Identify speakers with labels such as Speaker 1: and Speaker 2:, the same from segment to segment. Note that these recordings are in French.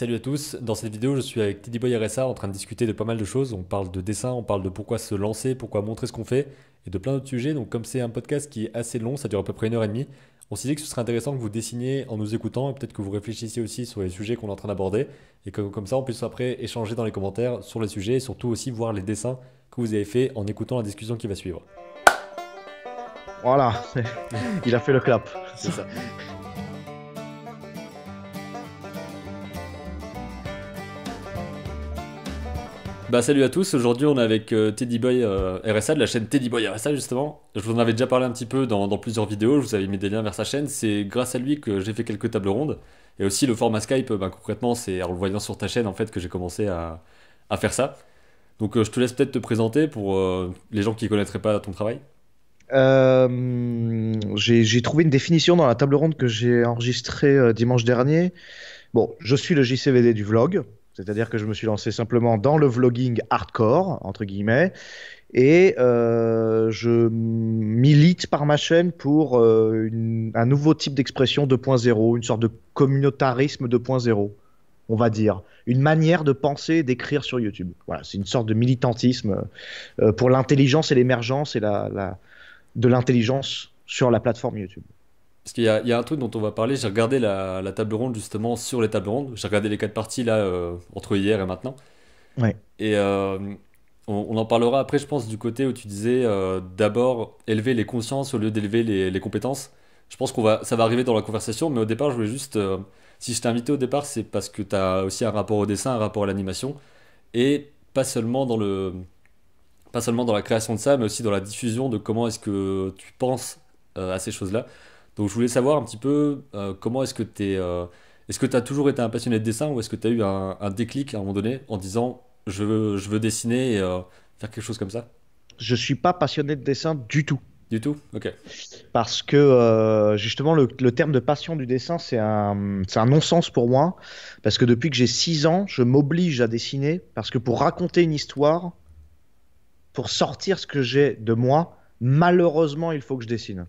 Speaker 1: Salut à tous, dans cette vidéo je suis avec Boy RSA en train de discuter de pas mal de choses, on parle de dessin, on parle de pourquoi se lancer, pourquoi montrer ce qu'on fait, et de plein d'autres sujets, donc comme c'est un podcast qui est assez long, ça dure à peu près une heure et demie, on s'est dit que ce serait intéressant que vous dessiniez en nous écoutant, et peut-être que vous réfléchissiez aussi sur les sujets qu'on est en train d'aborder, et que comme ça on puisse après échanger dans les commentaires sur les sujets, et surtout aussi voir les dessins que vous avez faits en écoutant la discussion qui va suivre. Voilà, il a fait le clap. C'est ça. Bah, salut à tous, aujourd'hui on est avec euh, Teddy Boy euh, RSA de la chaîne Teddy Boy RSA justement. Je vous en avais déjà parlé un petit peu dans, plusieurs vidéos, je vous avais mis des liens vers sa chaîne, c'est grâce à lui que j'ai fait quelques tables rondes. Et aussi le format Skype, bah, concrètement c'est en le voyant sur ta chaîne en fait que j'ai commencé à, faire ça. Donc euh, je te laisse peut-être te présenter pour les gens qui ne connaîtraient pas ton travail.
Speaker 2: j'ai trouvé une définition dans la table ronde que j'ai enregistrée dimanche dernier. Bon, je suis le JCVD du vlog, c'est-à-dire que je me suis lancé simplement dans le vlogging hardcore, entre guillemets, et euh, je milite par ma chaîne pour euh, un nouveau type d'expression 2.0, une sorte de communautarisme 2.0, on va dire. Une manière de penser et d'écrire sur YouTube. Voilà, c'est une sorte de militantisme euh, pour l'intelligence et l'émergence et la de l'intelligence sur la plateforme YouTube.
Speaker 1: Parce qu'il y, a un truc dont on va parler, j'ai regardé la, table ronde justement sur les tables rondes, j'ai regardé les quatre parties là euh, entre hier et maintenant. Et euh, on, en parlera après, je pense, du côté où tu disais euh, d'abord élever les consciences au lieu d'élever les, compétences. Je pense qu'on va, ça va arriver dans la conversation, mais au départ, je voulais juste, si je t'ai invité au départ, c'est parce que tu as aussi un rapport au dessin, un rapport à l'animation, et pas seulement dans le, pas seulement dans la création de ça, mais aussi dans la diffusion de comment est-ce que tu penses à ces choses-là. Donc je voulais savoir un petit peu euh, comment est-ce que tu es... Euh, est-ce que tu as toujours été un passionné de dessin ou est-ce que tu as eu un, déclic à un moment donné en disant je veux, je veux dessiner et euh, faire quelque chose comme ça Je suis pas passionné de dessin du tout. Du tout Ok. Parce que
Speaker 2: justement, le, terme de passion du dessin, c'est un, un non-sens pour moi. Parce que depuis que j'ai 6 ans, je m'oblige à dessiner. Parce que pour raconter une histoire, pour sortir ce que j'ai de moi, malheureusement, il faut que je dessine.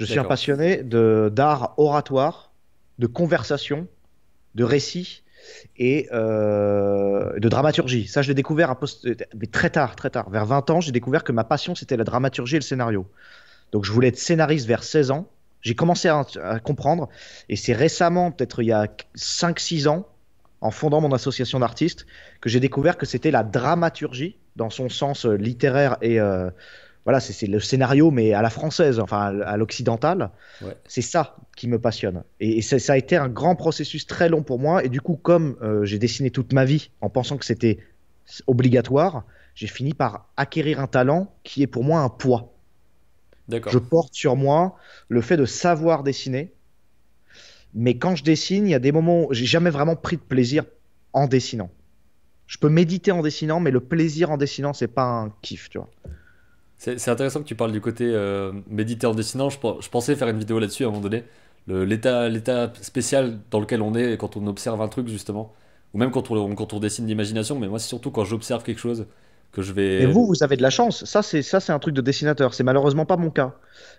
Speaker 2: Je suis un passionné d'art oratoire, de conversation, de récit et euh, de dramaturgie. Ça, je l'ai découvert très tard, très tard. Vers 20 ans, j'ai découvert que ma passion, c'était la dramaturgie et le scénario. Donc, je voulais être scénariste vers 16 ans. J'ai commencé à, comprendre. Et c'est récemment, peut-être il y a 5-6 ans, en fondant mon association d'artistes, que j'ai découvert que c'était la dramaturgie, dans son sens euh, littéraire et euh, voilà, c'est le scénario, mais à la française, enfin à l'occidentale. C'est ça qui me passionne. Et, ça, a été un grand processus très long pour moi. Et du coup, comme euh, j'ai dessiné toute ma vie en pensant que c'était obligatoire, j'ai fini par acquérir un talent qui est pour moi un poids. Je porte sur moi le fait de savoir dessiner. Mais quand je dessine, il y a des moments où j'ai jamais vraiment pris de plaisir en dessinant. Je peux méditer en dessinant, mais le plaisir en dessinant, c'est pas un kiff, tu vois.
Speaker 1: C'est intéressant que tu parles du côté euh, méditer en dessinant. Je, pensais faire une vidéo là-dessus à un moment donné. L'état spécial dans lequel on est quand on observe un truc, justement. Ou même quand on, quand on dessine l'imagination. Mais moi, c'est surtout quand j'observe quelque chose que je vais. Et vous,
Speaker 2: vous avez de la chance. Ça, c'est un truc de dessinateur. C'est malheureusement pas mon cas.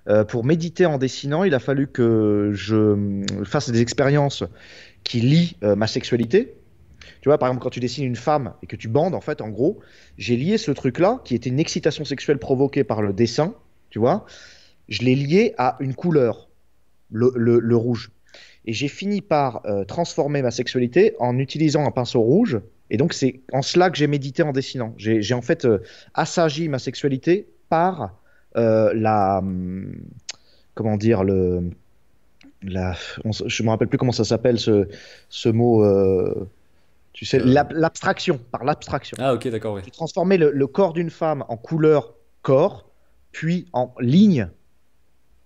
Speaker 2: Euh, pour méditer en dessinant, il a fallu que je fasse des expériences qui lient euh, ma sexualité tu vois, par exemple, quand tu dessines une femme et que tu bandes, en fait, en gros, j'ai lié ce truc-là, qui était une excitation sexuelle provoquée par le dessin, tu vois, je l'ai lié à une couleur, le, le, rouge. Et j'ai fini par euh, transformer ma sexualité en utilisant un pinceau rouge. Et donc, c'est en cela que j'ai médité en dessinant. J'ai en fait euh, assagi ma sexualité par euh, la. Hum, comment dire le, la, Je ne me rappelle plus comment ça s'appelle ce, ce mot tu sais, l'abstraction, par l'abstraction. Ah, ok, d'accord, oui. Tu transformais le, corps d'une femme en couleur corps, puis en ligne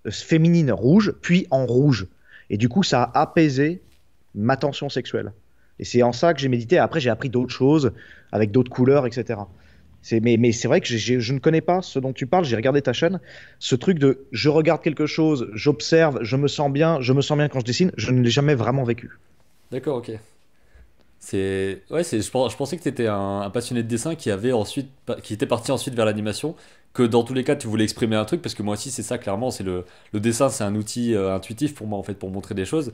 Speaker 2: euh, féminine rouge, puis en rouge. Et du coup, ça a apaisé ma tension sexuelle. Et c'est en ça que j'ai médité. Après, j'ai appris d'autres choses avec d'autres couleurs, etc. Mais, mais c'est vrai que je ne connais pas ce dont tu parles. J'ai regardé ta chaîne. Ce truc de je regarde quelque chose, j'observe, je me sens bien, je me sens bien quand je dessine, je ne l'ai jamais vraiment vécu.
Speaker 1: D'accord, ok. C'est ouais, c'est je, pensais que tu étais un, passionné de dessin qui avait ensuite qui était parti ensuite vers l'animation, que dans tous les cas tu voulais exprimer un truc parce que moi aussi c'est ça clairement, c'est le dessin, c'est un outil euh, intuitif pour moi en fait pour montrer des choses.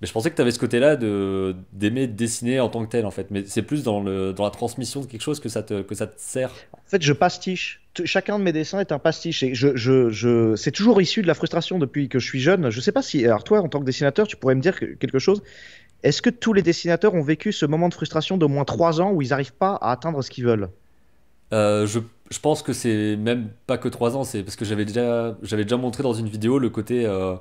Speaker 1: Mais je pensais que tu avais ce côté-là de d'aimer dessiner en tant que tel en fait, mais c'est plus dans le dans la transmission de quelque chose que ça te que ça te sert. En fait,
Speaker 2: je pastiche. Chacun de mes dessins est un pastiche je, je, c'est toujours issu de la frustration depuis que je suis jeune. Je sais pas si alors toi en tant que dessinateur, tu pourrais me dire quelque chose est-ce que tous les dessinateurs ont vécu ce moment de frustration d'au moins 3 ans où ils n'arrivent pas à atteindre ce qu'ils veulent
Speaker 1: euh, je, pense que c'est même pas que 3 ans, c'est parce que j'avais déjà, déjà montré dans une vidéo le côté, euh,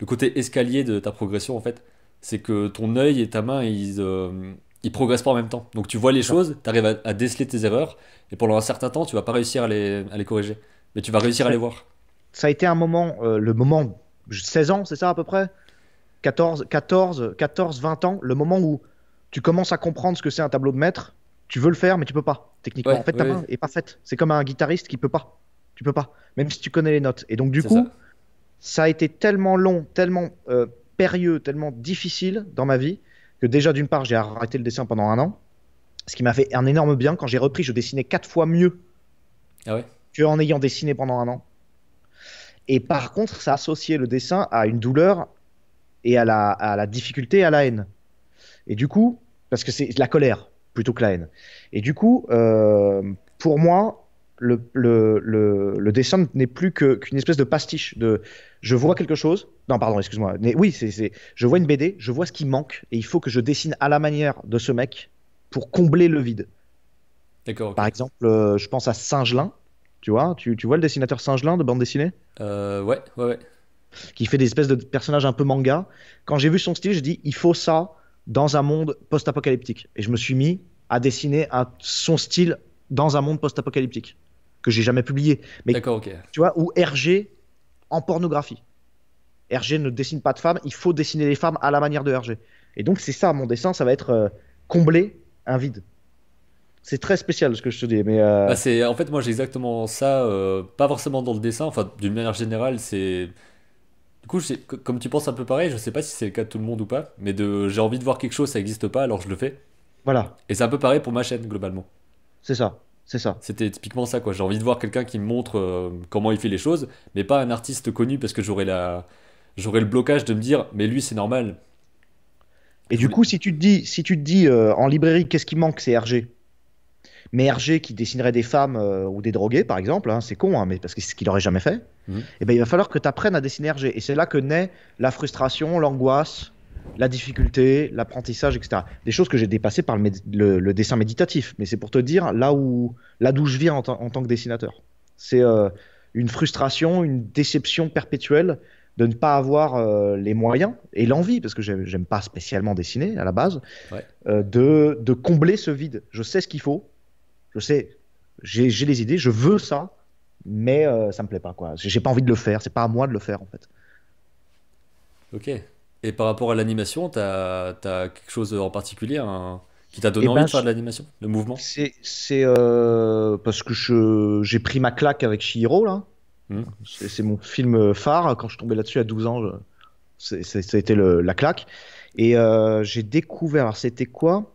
Speaker 1: le côté escalier de ta progression en fait. C'est que ton œil et ta main, ils, euh, ils progressent pas en même temps. Donc tu vois les choses, tu arrives à, déceler tes erreurs, et pendant un certain temps, tu vas pas réussir à les, à les corriger. Mais tu vas réussir à les voir.
Speaker 2: Ça a été un moment, le moment 16 ans, c'est ça à peu près 14, 14, 14, 20 ans, le moment où tu commences à comprendre ce que c'est un tableau de maître, tu veux le faire, mais tu peux pas, techniquement. en fait, ta main est pas faite. C'est comme un guitariste qui peut pas. Tu peux pas, même si tu connais les notes. Et donc, du coup, ça. a été tellement long, tellement euh, périlleux, tellement difficile dans ma vie, que déjà, d'une part, j'ai arrêté le dessin pendant un an, ce qui m'a fait un énorme bien. Quand j'ai repris, je dessinais quatre fois mieux ah ouais. ayant dessiné pendant un an. Et par contre, ça associait le dessin à une douleur et à la, à la difficulté à la haine. Et du coup, parce que c'est la colère plutôt que la haine. Et du coup, euh, pour moi, le, le, le, dessin n'est plus qu'une espèce de pastiche de je vois quelque chose. Non, pardon, excuse-moi. Mais oui, c'est je vois une BD, je vois ce qui manque et il faut que je dessine à la manière de ce mec pour combler le vide. D'accord. Par exemple, euh, je pense à Singelin. Tu vois, tu, tu vois le dessinateur Singelin de bande dessinée
Speaker 1: euh, Ouais, ouais, ouais
Speaker 2: qui fait des espèces de personnages un peu manga. Quand j'ai vu son style, j'ai dit il faut ça dans un monde post-apocalyptique. Et je me suis mis à dessiner à son style dans un monde post-apocalyptique que j'ai jamais publié. Mais D'accord, ok. Tu vois, ou Hergé en pornographie. Hergé ne dessine pas de femmes, il faut dessiner les femmes à la manière de Hergé. Et donc c'est ça, mon dessin, ça va être euh, combler un vide. C'est très spécial ce que je te dis, mais euh, bah,
Speaker 1: c'est en fait moi j'ai exactement ça, euh, pas forcément dans le dessin, enfin d'une manière générale c'est du coup, comme tu penses un peu pareil, je ne sais pas si c'est le cas de tout le monde ou pas, mais de j'ai envie de voir quelque chose, ça n'existe pas, alors je le fais. Voilà. Et c'est un peu pareil pour ma chaîne, globalement. C'est ça. C'est ça. C'était typiquement ça, quoi. J'ai envie de voir quelqu'un qui me montre euh, comment il fait les choses, mais pas un artiste connu parce que j'aurais le blocage de me dire, mais lui, c'est normal. Et du coup,
Speaker 2: si tu te dis, si tu dis euh, en librairie, qu'est-ce qui manque, c'est RG mais Hergé qui dessinerait des femmes euh, ou des drogués, par exemple, hein, c'est con, hein, mais parce que c'est ce qu'il aurait jamais fait. Mhm. Eh ben, il va falloir que tu apprennes à dessiner Hergé. Et c'est là que naît la frustration, l'angoisse, la difficulté, l'apprentissage, etc. Des choses que j'ai dépassées par le, dessin méditatif. Mais c'est pour te dire là où, d'où je viens en, tant que dessinateur. C'est euh, une frustration, une déception perpétuelle de ne pas avoir euh, les moyens et l'envie, parce que j'aime pas spécialement dessiner à la base, de, combler ce vide. Je sais ce qu'il faut, je sais, j'ai des idées, je veux ça, mais euh, ça me plaît pas quoi. J'ai pas envie de le faire, c'est pas à moi de le faire en fait.
Speaker 1: Ok. Et par rapport à l'animation, tu as quelque chose en particulier qui t'a donné eh ben, envie de faire de l'animation,
Speaker 2: le mouvement C'est euh, parce que j'ai pris ma claque avec Shihiro là. Hmm. C'est mon film phare. Quand je tombais là-dessus à 12 ans, ça a été la claque. Et euh, j'ai découvert, alors c'était quoi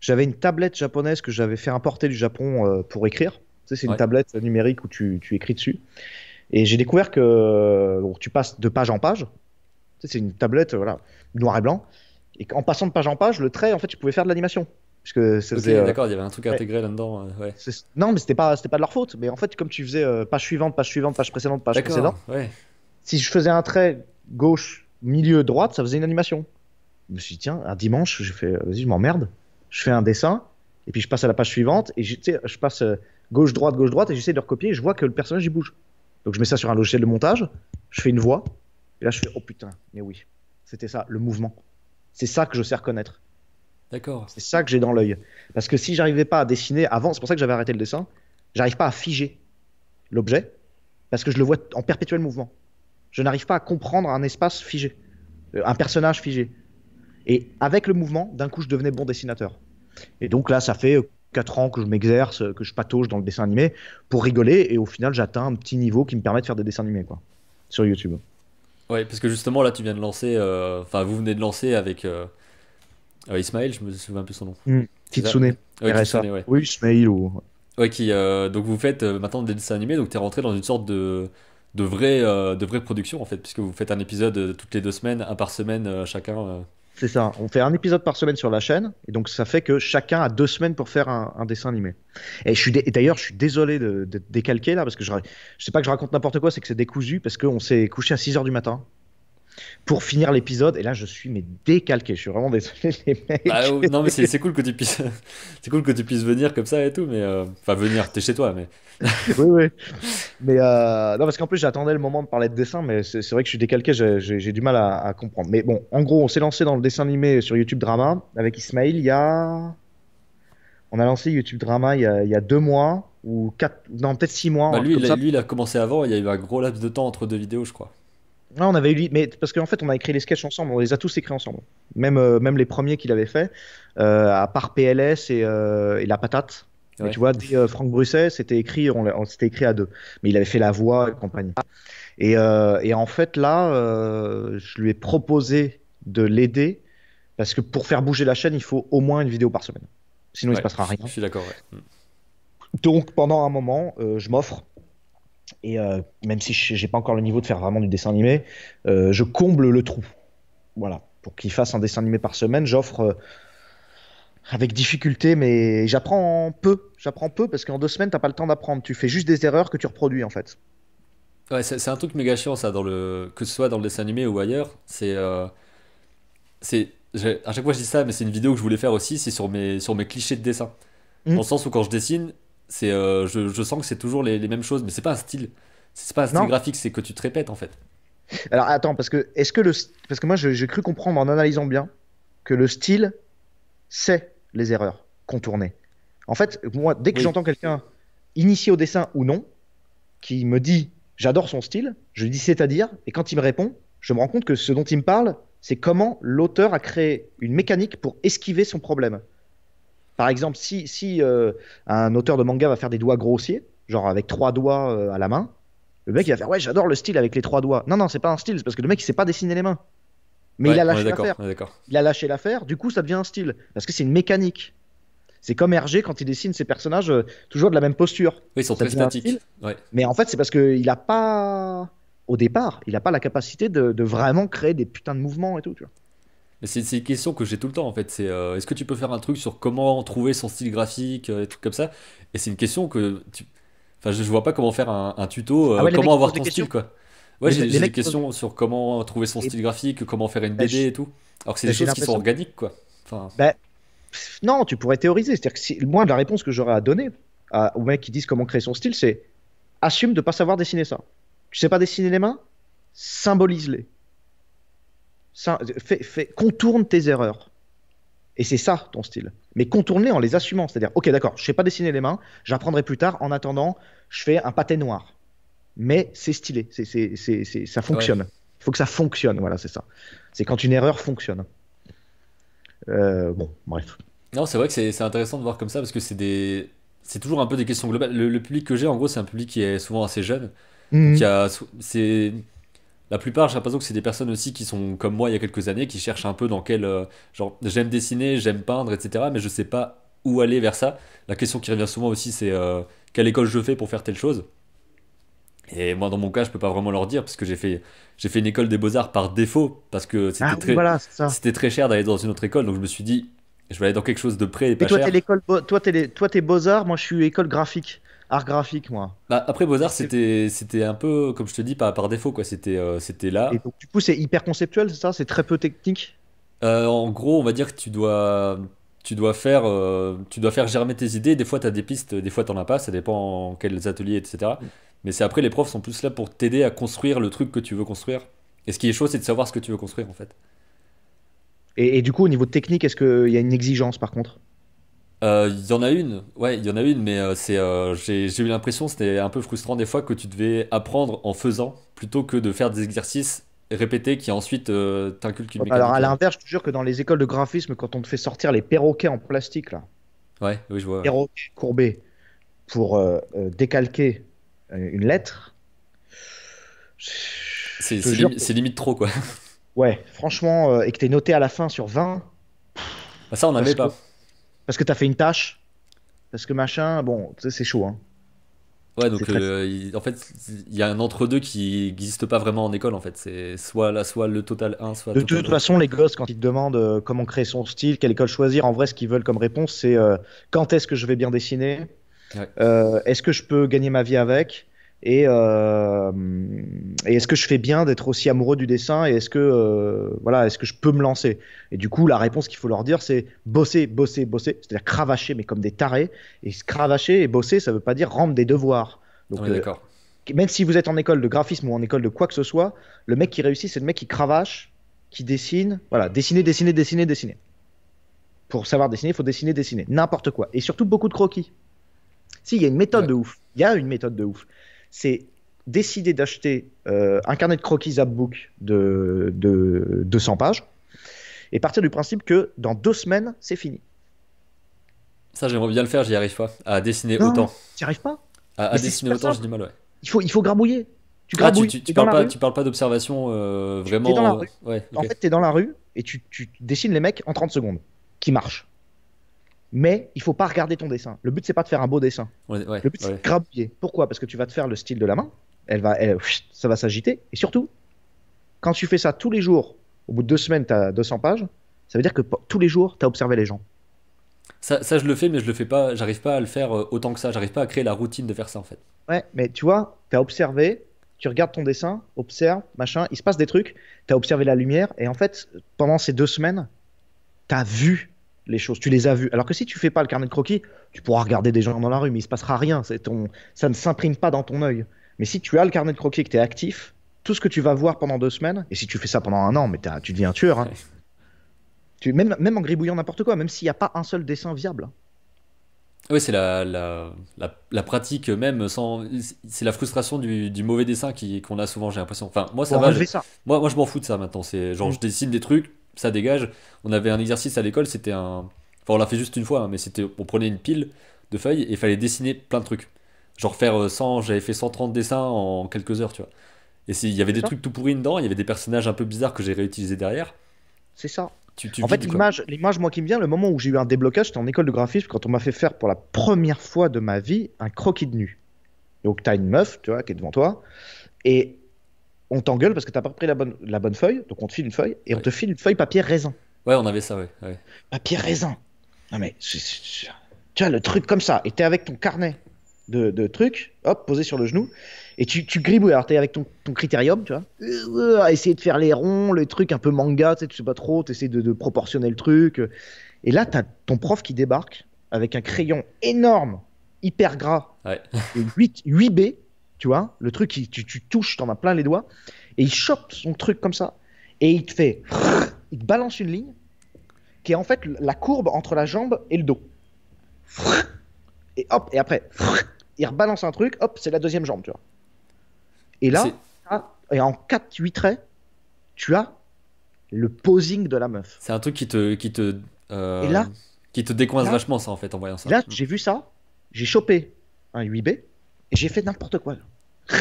Speaker 2: j'avais une tablette japonaise que j'avais fait importer du Japon euh, pour écrire. c'est une tablette numérique où tu, écris dessus. Et j'ai découvert que euh, tu passes de page en page. c'est une tablette euh, voilà, noir et blanc. Et en passant de page en page, le trait, en fait, tu pouvais faire de l'animation. Puisque ça faisait d'accord,
Speaker 1: il y avait un truc intégré là-dedans.
Speaker 2: Non, mais c'était pas, c'était pas de leur faute. Mais en fait, comme tu faisais page suivante, page suivante, page précédente, page précédente, si je faisais un trait gauche, milieu, droite, ça faisait une animation. Je me suis dit, tiens, un dimanche, j'ai fait, vas-y, je m'emmerde je fais un dessin, et puis je passe à la page suivante, et je passe euh, gauche, droite, gauche, droite, et j'essaie de recopier, et je vois que le personnage il bouge. Donc je mets ça sur un logiciel de montage, je fais une voix, et là je fais oh putain, mais oui, c'était ça, le mouvement. C'est ça que je sais reconnaître. D'accord. C'est ça que j'ai dans l'œil. Parce que si j'arrivais pas à dessiner avant, c'est pour ça que j'avais arrêté le dessin, j'arrive pas à figer l'objet, parce que je le vois en perpétuel mouvement. Je n'arrive pas à comprendre un espace figé, euh, un personnage figé. Et avec le mouvement, d'un coup, je devenais bon dessinateur. Et donc là, ça fait 4 euh, ans que je m'exerce, que je patauge dans le dessin animé pour rigoler. Et au final, j'atteins un petit niveau qui me permet de faire des dessins animés quoi, sur YouTube.
Speaker 1: Ouais, parce que justement, là, tu viens de lancer. Euh, enfin, vous venez de lancer avec euh, euh, Ismail, je me souviens plus son nom. Mmh, Oui,
Speaker 2: Oui, Ismaël ou.
Speaker 1: qui, donc vous faites maintenant des dessins animés, donc tu es rentré dans une sorte de, de, vraie, de vraie production en fait, puisque vous faites un épisode toutes les deux semaines, un par semaine chacun.
Speaker 2: C'est ça. On fait un épisode par semaine sur la chaîne, et donc ça fait que chacun a deux semaines pour faire un, dessin animé. Et je suis d'ailleurs, je suis désolé de, décalquer là, parce que je, je sais pas que je raconte n'importe quoi, c'est que c'est décousu parce qu'on s'est couché à 6 heures du matin pour finir l'épisode. Et là, je suis mais décalqué. Je suis vraiment désolé, les mecs. Bah, euh, non, mais c'est
Speaker 1: cool que tu puisses, c'est cool que tu puisses venir comme ça et tout, mais euh, enfin venir, t'es chez toi, mais.
Speaker 2: oui, oui. Mais euh, non, parce qu'en plus, j'attendais le moment de parler de dessin, mais c'est vrai que je suis décalqué. J'ai du mal à, comprendre. Mais bon, en gros, on s'est lancé dans le dessin animé sur YouTube Drama avec Ismail. Il y a, on a lancé YouTube Drama il y a, il y a deux mois ou quatre, non peut-être six mois. Bah, lui, il a, lui,
Speaker 1: il a commencé avant. Il y a eu un gros laps de temps entre deux vidéos, je crois.
Speaker 2: Non, on avait eu, mais parce qu'en fait, on a écrit les sketchs ensemble, on les a tous écrits ensemble. Même, euh, même les premiers qu'il avait fait, euh, à part PLS euh, et, La Patate. tu vois, Frank Franck Brusset, c'était écrit, on, écrit à deux. Mais il avait fait la voix et compagnie. Et, en fait, là, je lui ai proposé de l'aider parce que pour faire bouger la chaîne, il faut au moins une vidéo par semaine.
Speaker 1: Sinon, il il se passera rien. Je suis d'accord. Mm.
Speaker 2: Donc, pendant un moment, je m'offre et euh, même si j'ai pas encore le niveau de faire vraiment du dessin animé, euh, je comble le trou. Voilà. Pour qu'il fasse un dessin animé par semaine, j'offre euh, avec difficulté, mais j'apprends peu. J'apprends peu parce qu'en deux semaines, t'as pas le temps d'apprendre. Tu fais juste des erreurs que tu reproduis en fait.
Speaker 1: Ouais, c'est un truc méga chiant ça, dans le... que ce soit dans le dessin animé ou ailleurs. C'est. c'est À chaque fois, je dis ça, mais c'est une vidéo que je voulais faire aussi, c'est sur mes... sur mes clichés de dessin. Mmh. Dans le sens où quand je dessine, c'est euh, je, je, sens que c'est toujours les, mêmes choses, mais c'est pas un style. C'est pas un style graphique, c'est que tu te répètes en fait.
Speaker 2: Alors attends, parce que est-ce que le parce que moi j'ai cru comprendre en analysant bien que le style c'est les erreurs contournées. En fait, moi dès que j'entends quelqu'un initié au dessin ou non qui me dit j'adore son style, je lui dis c'est-à-dire et quand il me répond, je me rends compte que ce dont il me parle, c'est comment l'auteur a créé une mécanique pour esquiver son problème. Par exemple, si, euh, un auteur de manga va faire des doigts grossiers, genre avec trois doigts euh, à la main, le mec il va faire ouais j'adore le style avec les trois doigts. Non non c'est pas un style, c'est parce que le mec il sait pas dessiner les mains.
Speaker 1: Mais il a lâché l'affaire.
Speaker 2: Il a lâché l'affaire, du coup ça devient un style parce que c'est une mécanique. C'est comme Hergé quand il dessine ses personnages euh, toujours de la même posture. Oui, ils sont très statiques. Mais en fait c'est parce qu'il a pas au départ, il n'a pas la capacité de, de, vraiment créer des putains de mouvements et tout. Tu vois.
Speaker 1: C'est une question que j'ai tout le temps en fait. C'est euh, est-ce que tu peux faire un truc sur comment trouver son style graphique, Et euh, des trucs comme ça Et c'est une question que. Enfin, je, vois pas comment faire un, tuto, euh, ah comment avoir ton style quoi. Ouais, j'ai des questions sur comment trouver son style graphique, comment faire une BD bah, et tout. Alors que c'est bah, des choses qui sont organiques quoi.
Speaker 2: Enfin... Bah, non, tu pourrais théoriser. C'est-à-dire que moins moi, la réponse que j'aurais à donner à, aux mecs qui disent comment créer son style, c'est assume de pas savoir dessiner ça. Tu sais pas dessiner les mains Symbolise-les contourne tes erreurs. Et c'est ça ton style. Mais contourne-les en les assumant. C'est-à-dire, ok, d'accord, je ne sais pas dessiner les mains, j'apprendrai plus tard. En attendant, je fais un pâté noir. Mais c'est stylé, c'est, c'est, c'est, ça fonctionne. Il faut que ça fonctionne, voilà, c'est ça. C'est quand une erreur fonctionne. Euh, bon, bref.
Speaker 1: Non, c'est vrai que c'est intéressant de voir comme ça parce que c'est des, c'est toujours un peu des questions globales. Le, public que j'ai, en gros, c'est un public qui est souvent assez jeune. Qui mmh. a, c'est la plupart, j'ai l'impression que c'est des personnes aussi qui sont comme moi il y a quelques années, qui cherchent un peu dans quel. Euh, genre, j'aime dessiner, j'aime peindre, etc. Mais je ne sais pas où aller vers ça. La question qui revient souvent aussi, c'est euh, quelle école je fais pour faire telle chose. Et moi, dans mon cas, je ne peux pas vraiment leur dire parce que j'ai fait, j'ai fait une école des beaux-arts par défaut parce que c'était ah très, cher d'aller dans une autre école. Donc je me suis dit, je vais aller dans quelque chose de près et, et toi, cher.
Speaker 2: toi, toi, t'es beaux-arts, moi, je suis école graphique art graphique, moi.
Speaker 1: Bah, après, Beaux-Arts, c'était, c'était un peu, comme je te dis, par, par défaut, quoi. C'était, euh, c'était là. Et du coup, c'est hyper conceptuel, c'est ça C'est très peu technique euh, En gros, on va dire que tu dois, tu dois, faire, euh, tu dois faire germer tes idées. Des fois, tu as des pistes, des fois, tu as pas. Ça dépend en quels ateliers, etc. Mm. Mais c'est après, les profs sont plus là pour t'aider à construire le truc que tu veux construire. Et ce qui est chaud, c'est de savoir ce que tu veux construire, en fait.
Speaker 2: Et, et du coup, au niveau technique, est-ce qu'il y a une exigence, par
Speaker 1: contre il euh, y en a une, ouais, il y en a une, mais euh, c'est, euh, j'ai, eu l'impression, c'était un peu frustrant des fois que tu devais apprendre en faisant plutôt que de faire des exercices répétés qui ensuite t'inculquent une Alors à l'inverse,
Speaker 2: je te jure que dans les écoles de graphisme, quand on te fait sortir les perroquets en plastique là,
Speaker 1: ouais, oui, je vois. Perroquets
Speaker 2: courbés pour décalquer une lettre, c'est, limite trop quoi. Ouais, franchement, et que t'es noté à la fin sur 20. Bah, ça, on n'avait pas parce que t'as fait une tâche, parce que machin, bon, c'est chaud. Hein.
Speaker 1: Ouais, donc euh, en fait, il y a un entre-deux qui n'existe pas vraiment en école, en fait. C'est soit, là, soit le total 1, soit. De toute façon,
Speaker 2: les gosses, quand ils te demandent euh, comment créer son style, quelle école choisir, en vrai, ce qu'ils veulent comme réponse, c'est euh, quand est-ce que je vais bien dessiner Est-ce que je peux gagner ma vie avec euh, et, est-ce que je fais bien d'être aussi amoureux du dessin et est-ce que euh, voilà est-ce que je peux me lancer Et du coup la réponse qu'il faut leur dire c'est bosser, bosser, bosser, c'est-à-dire cravacher mais comme des tarés. Et cravacher et bosser ça veut pas dire rendre des devoirs. Donc oui, euh, même si vous êtes en école de graphisme ou en école de quoi que ce soit, le mec qui réussit c'est le mec qui cravache, qui dessine, voilà dessiner, dessiner, dessiner, dessiner. Pour savoir dessiner, il faut dessiner, dessiner, n'importe quoi et surtout beaucoup de croquis. Si, il y a une méthode de ouf. Il y a une méthode de ouf c'est décider d'acheter euh, un carnet de croquis Zapbook de, de, 200 pages et partir du principe que dans deux semaines, c'est fini.
Speaker 1: Ça, j'aimerais bien le faire, j'y arrive pas. À dessiner autant. J'y arrive pas. À, dessiner autant, j'ai du mal, ouais.
Speaker 2: Il faut, il faut grabouiller.
Speaker 1: Tu ah, tu, parles pas, tu, parles pas, d'observation euh, vraiment. Euh, en fait,
Speaker 2: tu es dans la rue et tu, dessines les mecs en 30 secondes qui marchent mais il faut pas regarder ton dessin. Le but c'est pas de faire un beau dessin. le but c'est de Pourquoi Parce que tu vas te faire le style de la main, elle va, ça va s'agiter. Et surtout, quand tu fais ça tous les jours, au bout de deux semaines, tu as 200 pages, ça veut dire que tous les jours, tu as observé les gens.
Speaker 1: Ça, je le fais, mais je le fais pas, j'arrive pas à le faire euh, autant que ça, j'arrive pas à créer la routine de faire ça en fait.
Speaker 2: Ouais, mais tu vois, tu as observé, tu regardes ton dessin, observes, machin, il se passe des trucs, tu as observé la lumière, et en fait, pendant ces deux semaines, tu as vu les choses, tu les as vues. Alors que si tu fais pas le carnet de croquis, tu pourras regarder des gens dans la rue, mais il se passera rien. C'est ton, ça ne s'imprime pas dans ton œil. Mais si tu as le carnet de croquis et que tu es actif, tout ce que tu vas voir pendant deux semaines, et si tu fais ça pendant un an, mais tu deviens tueur. Hein. Tu, même, même en gribouillant n'importe quoi, même s'il n'y a pas un seul dessin viable.
Speaker 1: Oui, c'est la, la, la, pratique même, sans, c'est la frustration du, du mauvais dessin qui, qu'on a souvent, j'ai l'impression. Enfin, moi, ça va. Je, Moi, moi, je m'en fous de ça maintenant. C'est genre, mm. je dessine des trucs, ça dégage. On avait un exercice à l'école, c'était un. Enfin, on l'a fait juste une fois, hein, mais c'était. On prenait une pile de feuilles et il fallait dessiner plein de trucs. Genre faire 100, euh, j'avais fait 130 dessins en quelques heures, tu vois. Et il y avait des trucs tout pourris dedans, il y avait des personnages un peu bizarres que j'ai réutilisés derrière. C'est ça. en fait, l'image,
Speaker 2: l'image, moi qui me vient, le moment où j'ai eu un déblocage, c'était en école de graphisme quand on m'a fait faire pour la première fois de ma vie un croquis de nu. Donc, as une meuf, tu vois, qui est devant toi, et on t'engueule parce que t'as pas pris la bonne, feuille, donc on te file une feuille, et on te file une feuille papier raisin.
Speaker 1: Ouais, on avait ça, ouais.
Speaker 2: Papier raisin. Non mais, tu vois, le truc comme ça, et t'es avec ton carnet de, de, trucs, hop, posé sur le genou, et tu, tu gribouilles. Alors t'es avec ton, critérium, tu vois, euh, à essayer de faire les ronds, les trucs un peu manga, tu sais, tu sais pas trop, tu de, de proportionner le truc. Et là, t'as ton prof qui débarque avec un crayon énorme, hyper gras, 8B, tu vois, le truc, il, tu, tu, touches, t'en as plein les doigts, et il chope son truc comme ça, et il te fait, il balance une ligne, qui est en fait la courbe entre la jambe et le dos. Et hop, et après, il rebalance un truc, hop, c'est la deuxième jambe, tu vois. Et là, ah, et en 4-8 traits, tu as le posing de la meuf.
Speaker 1: C'est un truc qui te, qui te, euh, qui te décoince vachement ça en fait en voyant ça. Là, j'ai vu ça, j'ai chopé un 8B, j'ai fait
Speaker 2: n'importe quoi.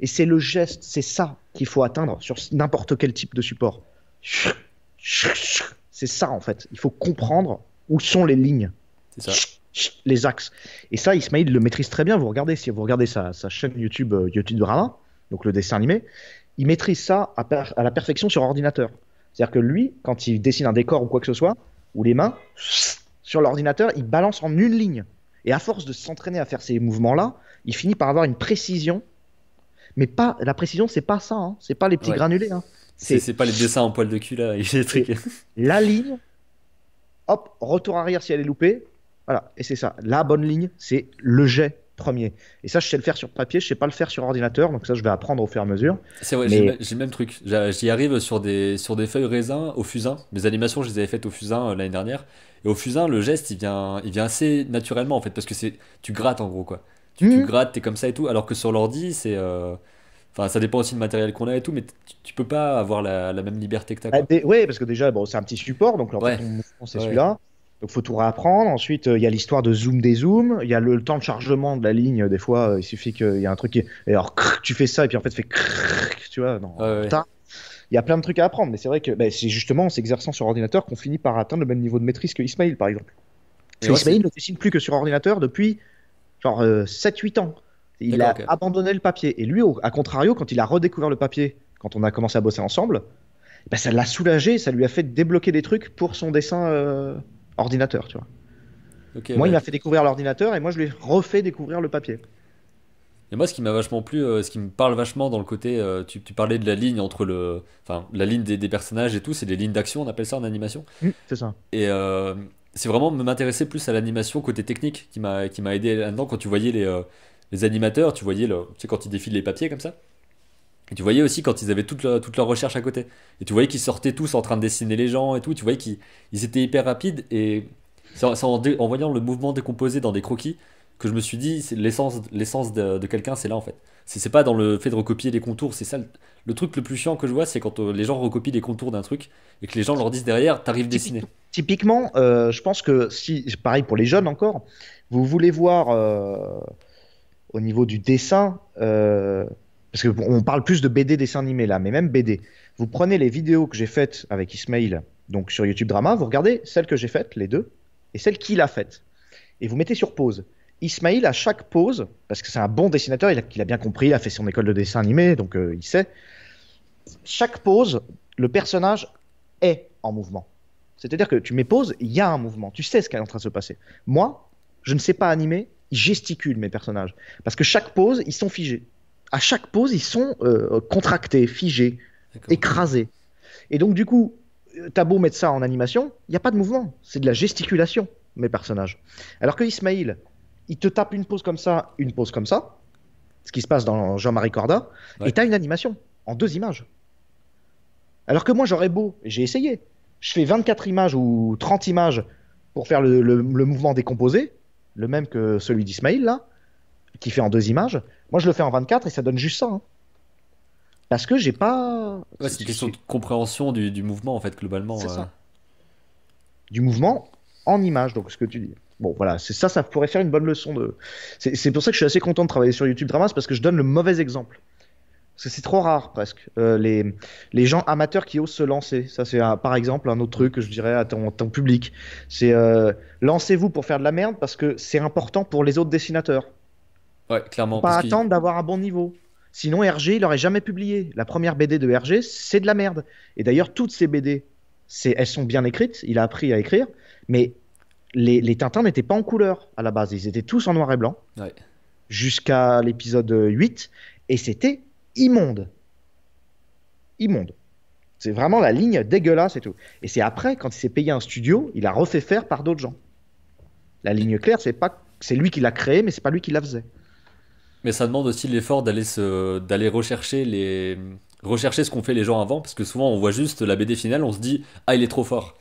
Speaker 2: Et c'est le geste, c'est ça qu'il faut atteindre sur n'importe quel type de support. C'est ça en fait. Il faut comprendre où sont les lignes. ça. Les axes. Et ça, Ismail le maîtrise très bien. Vous regardez, si vous regardez sa, chaîne YouTube, euh, YouTube Drama, donc le dessin animé, il maîtrise ça à, à la perfection sur ordinateur. C'est-à-dire que lui, quand il dessine un décor ou quoi que ce soit, ou les mains, sur l'ordinateur, il balance en une ligne. Et à force de s'entraîner à faire ces mouvements-là, il finit par avoir une précision. Mais pas la précision, c'est pas ça. Hein. C'est pas les petits granulés. Hein. C'est
Speaker 1: pas les dessins en poil de cul
Speaker 2: la ligne, hop, retour arrière si elle est loupée. Voilà, et c'est ça. La bonne ligne, c'est le jet premier. Et ça, je sais le faire sur papier, je sais pas le faire sur ordinateur, donc ça, je vais apprendre au fur et à mesure.
Speaker 1: C'est vrai, j'ai le même truc. J'y arrive sur des, sur des feuilles raisin au fusain. Mes animations, je les avais faites au fusain euh, l'année dernière. Et au fusain, le geste, il vient, il vient assez naturellement, en fait, parce que c'est tu grattes, en gros, quoi. Tu, tu mmh. grattes, t'es comme ça et tout, alors que sur l'ordi, c'est. Euh, enfin, ça dépend aussi du matériel qu'on a et tout, mais tu, peux pas avoir la, la même liberté que t'as. Ah, oui, parce que déjà, bon, c'est un petit support, donc on ouais. c'est celui-là. Donc faut
Speaker 2: tout réapprendre. Ensuite, euh, il y a l'histoire de zoom des zooms. Il y a le, temps de chargement de la ligne. Euh, des fois, euh, il suffit qu'il y ait un truc qui. Et alors, tu fais ça et puis en fait, tu fais tu vois. Non, Il y a plein de trucs à apprendre, mais c'est vrai que bah, c'est justement en s'exerçant sur ordinateur qu'on finit par atteindre le même niveau de maîtrise que Ismail, par exemple. Parce Ismail ne dessine plus que sur ordinateur depuis genre 7-8 ans. Il a abandonné le papier. Et lui, à contrario, quand il a redécouvert le papier, quand on a commencé à bosser ensemble, bah, ça l'a soulagé, ça lui a fait débloquer des trucs pour son dessin ordinateur, tu
Speaker 1: vois. moi, il m'a fait
Speaker 2: découvrir l'ordinateur et moi, je lui ai refait découvrir le papier.
Speaker 1: Et moi, ce qui m'a vachement plu, euh, ce qui me parle vachement dans le côté, euh, tu, tu, parlais de la ligne entre le, enfin, la ligne des, personnages et tout, c'est des lignes d'action, on appelle ça en animation. Mmh, c'est ça. Et euh, c'est vraiment m'intéresser plus à l'animation côté technique qui m'a qui m'a aidé là-dedans quand tu voyais les, les animateurs, tu voyais le, sais quand ils défilent les papiers comme ça. Et tu voyais aussi quand ils avaient toute, toute leur recherche à côté. Et tu voyais qu'ils sortaient tous en train de dessiner les gens et tout. Tu voyais qu'ils étaient hyper rapides. Et c'est en, voyant le mouvement décomposé dans des croquis que je me suis dit, l'essence de, de quelqu'un, c'est là en fait. C'est pas dans le fait de recopier les contours, c'est ça. Le, truc le plus chiant que je vois, c'est quand euh, les gens recopient les contours d'un truc et que les gens leur disent derrière, t'arrives dessiner ».
Speaker 2: Typiquement, euh, je pense que si, pareil pour les jeunes encore, vous voulez voir euh, au niveau du dessin parce qu'on parle plus de BD dessin animé là, mais même BD. Vous prenez les vidéos que j'ai faites avec Ismail, donc sur YouTube Drama, vous regardez celles que j'ai faites, les deux, et celles qu'il a faites. Et vous mettez sur pause. Ismail, à chaque pause, parce que c'est un bon dessinateur, il a, bien compris, il a fait son école de dessin animé, donc euh, il sait. Chaque pause, le personnage est en mouvement. C'est-à-dire que tu mets pause, il y a un mouvement, tu sais ce qui est en train de se passer. Moi, je ne sais pas animer, ils mes personnages. Parce que chaque pause, ils sont figés à chaque pose, ils sont euh, contractés, figés, écrasés. Et donc, du coup, t'as beau mettre ça en animation, il n'y a pas de mouvement. C'est de la gesticulation, mes personnages. Alors que Ismail, il te tape une pose comme ça, une pose comme ça, ce qui se passe dans Jean-Marie Corda, et et t'as une animation en deux images. Alors que moi, j'aurais beau, j'ai essayé, je fais 24 images ou 30 images pour faire le, mouvement décomposé, le même que celui d'Ismaïl là, qui fait en deux images. Moi, je le fais en 24 et ça donne juste ça. Hein. Parce que j'ai pas. c'est une question de compréhension du, mouvement, en fait, globalement. Euh. Du mouvement en image, donc ce que tu dis. Bon, voilà, c'est ça, ça pourrait faire une bonne leçon de. C'est pour ça que je suis assez content de travailler sur YouTube Dramas, parce que je donne le mauvais exemple. Parce que c'est trop rare presque. Euh, les, les gens amateurs qui osent se lancer. Ça, c'est par exemple un autre truc que je dirais à ton, ton public. C'est euh, lancez-vous pour faire de la merde parce que c'est important pour les autres dessinateurs
Speaker 1: pas attendre
Speaker 2: d'avoir un bon niveau. Sinon, RG, il aurait jamais publié. La première BD de RG, c'est de la merde. Et d'ailleurs, toutes ces BD, elles sont bien écrites. Il a appris à écrire. Mais les, les Tintins n'étaient pas en couleur à la base. Ils étaient tous en noir et blanc. Jusqu'à l'épisode 8. Et c'était immonde. Immonde. C'est vraiment la ligne dégueulasse et tout. Et c'est après, quand il s'est payé un studio, il a refait faire par d'autres gens. La ligne claire, c'est pas, c'est lui qui l'a créée, mais c'est pas lui qui la faisait.
Speaker 1: Mais ça demande aussi l'effort d'aller se, d'aller rechercher les, rechercher ce qu'ont fait les gens avant, parce que souvent on voit juste la BD finale, on se dit ah il est trop fort,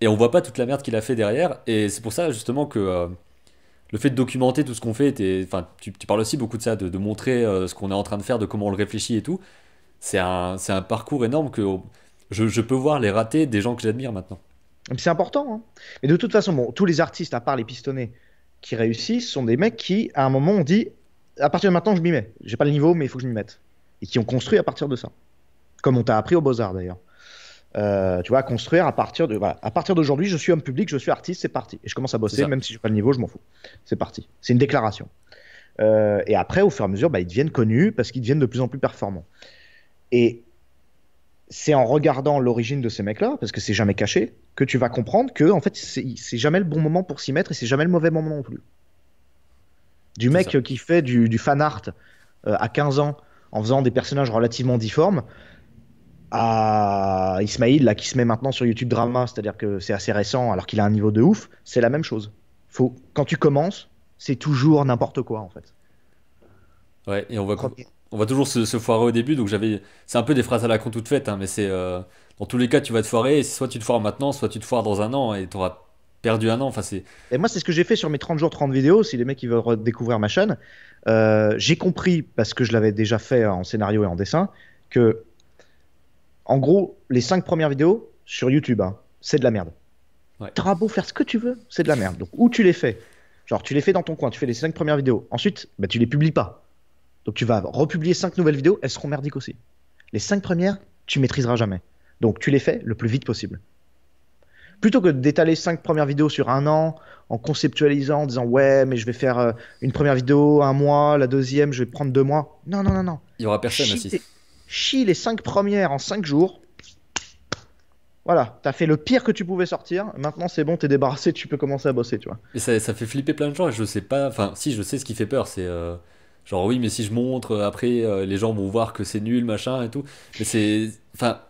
Speaker 1: et on voit pas toute la merde qu'il a fait derrière. Et c'est pour ça justement que euh, le fait de documenter tout ce qu'on fait, enfin tu, parles aussi beaucoup de ça, de, montrer euh, ce qu'on est en train de faire, de comment on le réfléchit et tout. C'est un, c'est un parcours énorme que je, je peux voir les ratés des gens que j'admire maintenant.
Speaker 2: C'est important. Hein. Mais de toute façon, bon, tous les artistes, à part les pistonnés qui réussissent, sont des mecs qui, à un moment, ont dit à partir de maintenant, je m'y mets. J'ai pas le niveau, mais il faut que je m'y mette. Et qui ont construit à partir de ça. Comme on t'a appris aux Beaux-Arts d'ailleurs. Euh, tu vois, construire à partir de. À partir d'aujourd'hui, je suis homme public, je suis artiste, c'est parti. Et je commence à bosser, même si j'ai pas le niveau, je m'en fous. C'est parti. C'est une déclaration. Euh, et après, au fur et à mesure, bah, ils deviennent connus parce qu'ils deviennent de plus en plus performants. Et c'est en regardant l'origine de ces mecs-là, parce que c'est jamais caché, que tu vas comprendre que en fait, c'est jamais le bon moment pour s'y mettre et c'est jamais le mauvais moment non plus. Du mec qui fait du, fan art euh, à 15 ans en faisant des personnages relativement difformes à Ismail là qui se met maintenant sur YouTube Drama, c'est-à-dire que c'est assez récent alors qu'il a un niveau de ouf, c'est la même chose. Faut quand tu commences, c'est toujours n'importe quoi en fait.
Speaker 1: Ouais, et on va on va toujours se, foirer au début, donc j'avais c'est un peu des phrases à la con toutes faites, hein, mais c'est euh, dans tous les cas tu vas te foirer, soit tu te foires maintenant, soit tu te foires dans un an et t'auras perdu un an. Enfin, c'est.
Speaker 2: Et moi, c'est ce que j'ai fait sur mes 30 jours, 30 vidéos. Si les mecs ils veulent redécouvrir ma chaîne, euh, j'ai compris parce que je l'avais déjà fait en scénario et en dessin que, en gros, les cinq premières vidéos sur YouTube, hein, c'est de la merde. Ouais. T'auras beau faire ce que tu veux, c'est de la merde. Donc, où tu les fais Genre, tu les fais dans ton coin, tu fais les cinq premières vidéos. Ensuite, bah, tu les publies pas. Donc, tu vas republier cinq nouvelles vidéos, elles seront merdiques aussi. Les cinq premières, tu maîtriseras jamais. Donc, tu les fais le plus vite possible plutôt que d'étaler cinq premières vidéos sur un an, en conceptualisant, en disant ouais, mais je vais faire euh, une première vidéo un mois, la deuxième, je vais prendre deux mois. Non, non, non, non.
Speaker 1: Il y aura personne chie,
Speaker 2: Chie les cinq premières en cinq jours. Voilà, t'as fait le pire que tu pouvais sortir. Maintenant, c'est bon, t'es débarrassé, tu peux commencer à bosser, tu vois.
Speaker 1: Et ça, fait flipper plein de gens. Et je sais pas, enfin, si je sais ce qui fait peur, c'est euh, genre oui, mais si je montre, après, euh, les gens vont voir que c'est nul, machin et tout. Mais c'est, enfin,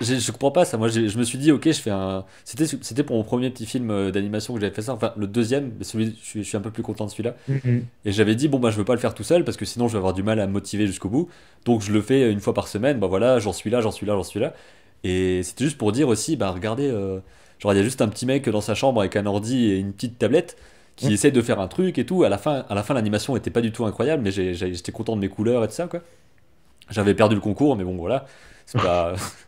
Speaker 1: je, je, comprends pas ça. Moi, je, me suis dit, ok, je fais un. C'était, c'était pour mon premier petit film euh, d'animation que j'avais fait ça. Enfin, le deuxième, celui, je, je suis un peu plus content de celui-là. Mm-hmm. Et j'avais dit, bon, bah, je veux pas le faire tout seul parce que sinon, je vais avoir du mal à me motiver jusqu'au bout. Donc, je le fais euh, une fois par semaine. Bah voilà, j'en suis là, j'en suis là, j'en suis là. Et c'était juste pour dire aussi, bah regardez, euh, genre, il y a juste un petit mec dans sa chambre avec un ordi et une petite tablette qui mm. essaie essaye de faire un truc et tout. À la fin, à la fin, l'animation était pas du tout incroyable, mais j'étais content de mes couleurs et tout ça, quoi. J'avais perdu le concours, mais bon, voilà. C'est pas.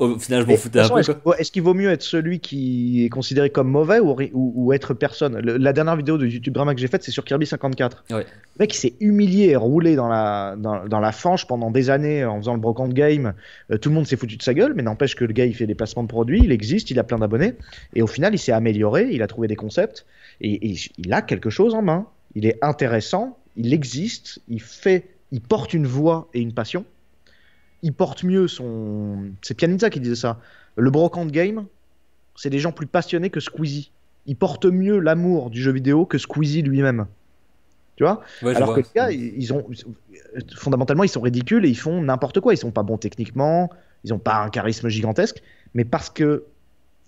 Speaker 1: au final, je m'en foutais un
Speaker 2: Est-ce qu'il vaut mieux être celui qui est considéré comme mauvais ou, être personne La dernière vidéo de YouTube Drama que j'ai faite, c'est sur Kirby 54. Ouais. Le mec, il s'est humilié et roulé dans la, dans, la fange pendant des années en faisant le brocante game. Euh, tout le monde s'est foutu de sa gueule, mais n'empêche que le gars, il fait des placements de produits, il existe, il a plein d'abonnés. Et au final, il s'est amélioré, il a trouvé des concepts et, il a quelque chose en main. Il est intéressant, il existe, il fait, il porte une voix et une passion il porte mieux son. C'est Pianizza qui disait ça. Le brocante game, c'est des gens plus passionnés que Squeezie. Il portent mieux l'amour du jeu vidéo que Squeezie lui-même. Tu vois Alors que les ils ont fondamentalement, ils sont ridicules et ils font n'importe quoi. Ils sont pas bons techniquement, ils ont pas un charisme gigantesque, mais parce que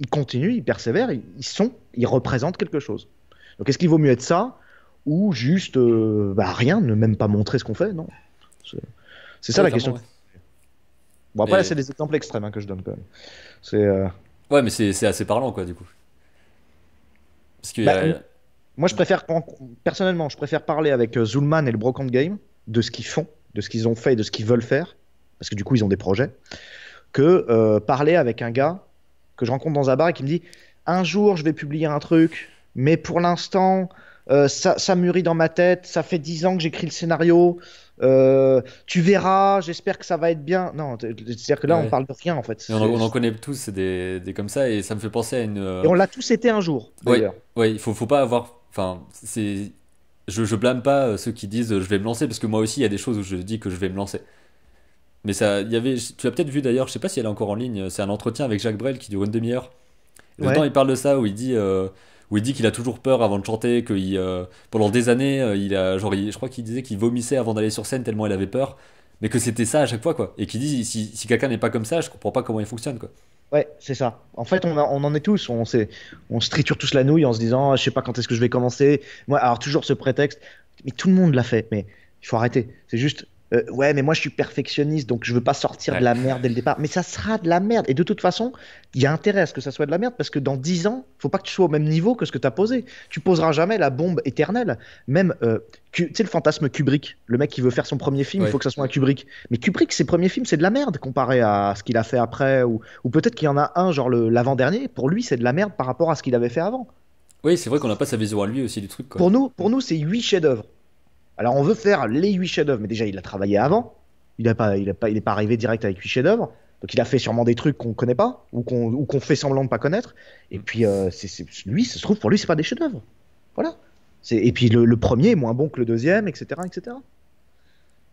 Speaker 2: ils continuent, ils persévèrent, ils sont, ils représentent quelque chose. Donc est-ce qu'il vaut mieux être ça ou juste euh, bah, rien, ne même pas montrer ce qu'on fait Non. C'est ça la question. Bon, après, là, c'est des exemples extrêmes hein, que je donne quand même.
Speaker 1: C'est. Euh, ouais, mais c'est assez parlant, quoi, du coup. Parce que. Bah,
Speaker 2: moi, je préfère. Personnellement, je préfère parler avec euh, Zulman et le broken Game de ce qu'ils font, de ce qu'ils ont fait et de ce qu'ils veulent faire, parce que du coup, ils ont des projets, que euh, parler avec un gars que je rencontre dans un bar et qui me dit un jour, je vais publier un truc, mais pour l'instant, euh, ça, mûrit dans ma tête, ça fait 10 ans que j'écris le scénario, euh, tu verras, j'espère que ça va être bien. Non, c'est-à-dire que là, on parle de rien en fait.
Speaker 1: On, en connaît tous des, des, comme ça et ça me fait penser à une. Euh, et on l'a
Speaker 2: tous été un jour. Oui,
Speaker 1: il faut, faut pas avoir. Enfin, c'est. Je, je blâme pas ceux qui disent je vais me lancer parce que moi aussi, il y a des choses où je dis que je vais me lancer. Mais ça, il y avait, tu as peut-être vu d'ailleurs, je sais pas si elle est encore en ligne, c'est un entretien avec Jacques Brel qui dure une demi-heure. Ouais. il parle de ça où il dit où il dit qu'il a toujours peur avant de chanter, que euh, pendant des années, euh, il a, genre, je crois qu'il disait qu'il vomissait avant d'aller sur scène tellement il avait peur, mais que c'était ça à chaque fois, quoi. Et qu'il dit, si, si quelqu'un n'est pas comme ça, je comprends pas comment il fonctionne, quoi.
Speaker 2: Ouais, c'est ça. En fait, on, en est tous. On, on se triture tous la nouille en se disant, je sais pas quand est-ce que je vais commencer. Moi, alors toujours ce prétexte. Mais tout le monde l'a fait. Mais il faut arrêter. C'est juste, euh, ouais, mais moi je suis perfectionniste, donc je veux pas sortir de la merde dès le départ. Mais ça sera de la merde. Et de toute façon, il y a intérêt à ce que ça soit de la merde parce que dans 10 ans, faut pas que tu sois au même niveau que ce que tu as posé. Tu poseras jamais la bombe éternelle. Même, euh, tu sais, le fantasme Kubrick, le mec qui veut faire son premier film, il faut que ça soit un Kubrick. Mais Kubrick, ses premiers films, c'est de la merde comparé à ce qu'il a fait après. Ou, peut-être qu'il y en a un, genre l'avant-dernier, pour lui, c'est de la merde par rapport à ce qu'il avait fait avant.
Speaker 1: Oui, c'est vrai qu'on n'a pas sa vision à lui aussi du truc. Pour
Speaker 2: nous, pour nous c'est 8 chefs-d'œuvre. Alors on veut faire les 8 chefs-d'œuvre, mais déjà il a travaillé avant. Il n'est pas, est pas arrivé direct avec 8 chefs-d'œuvre. Donc il a fait sûrement des trucs qu'on connaît pas ou qu'on fait semblant de pas connaître. Et puis euh, lui, ça se trouve pour lui, c'est pas des chefs-d'œuvre. Voilà. Et puis le, premier est moins bon que le deuxième, etc., etc.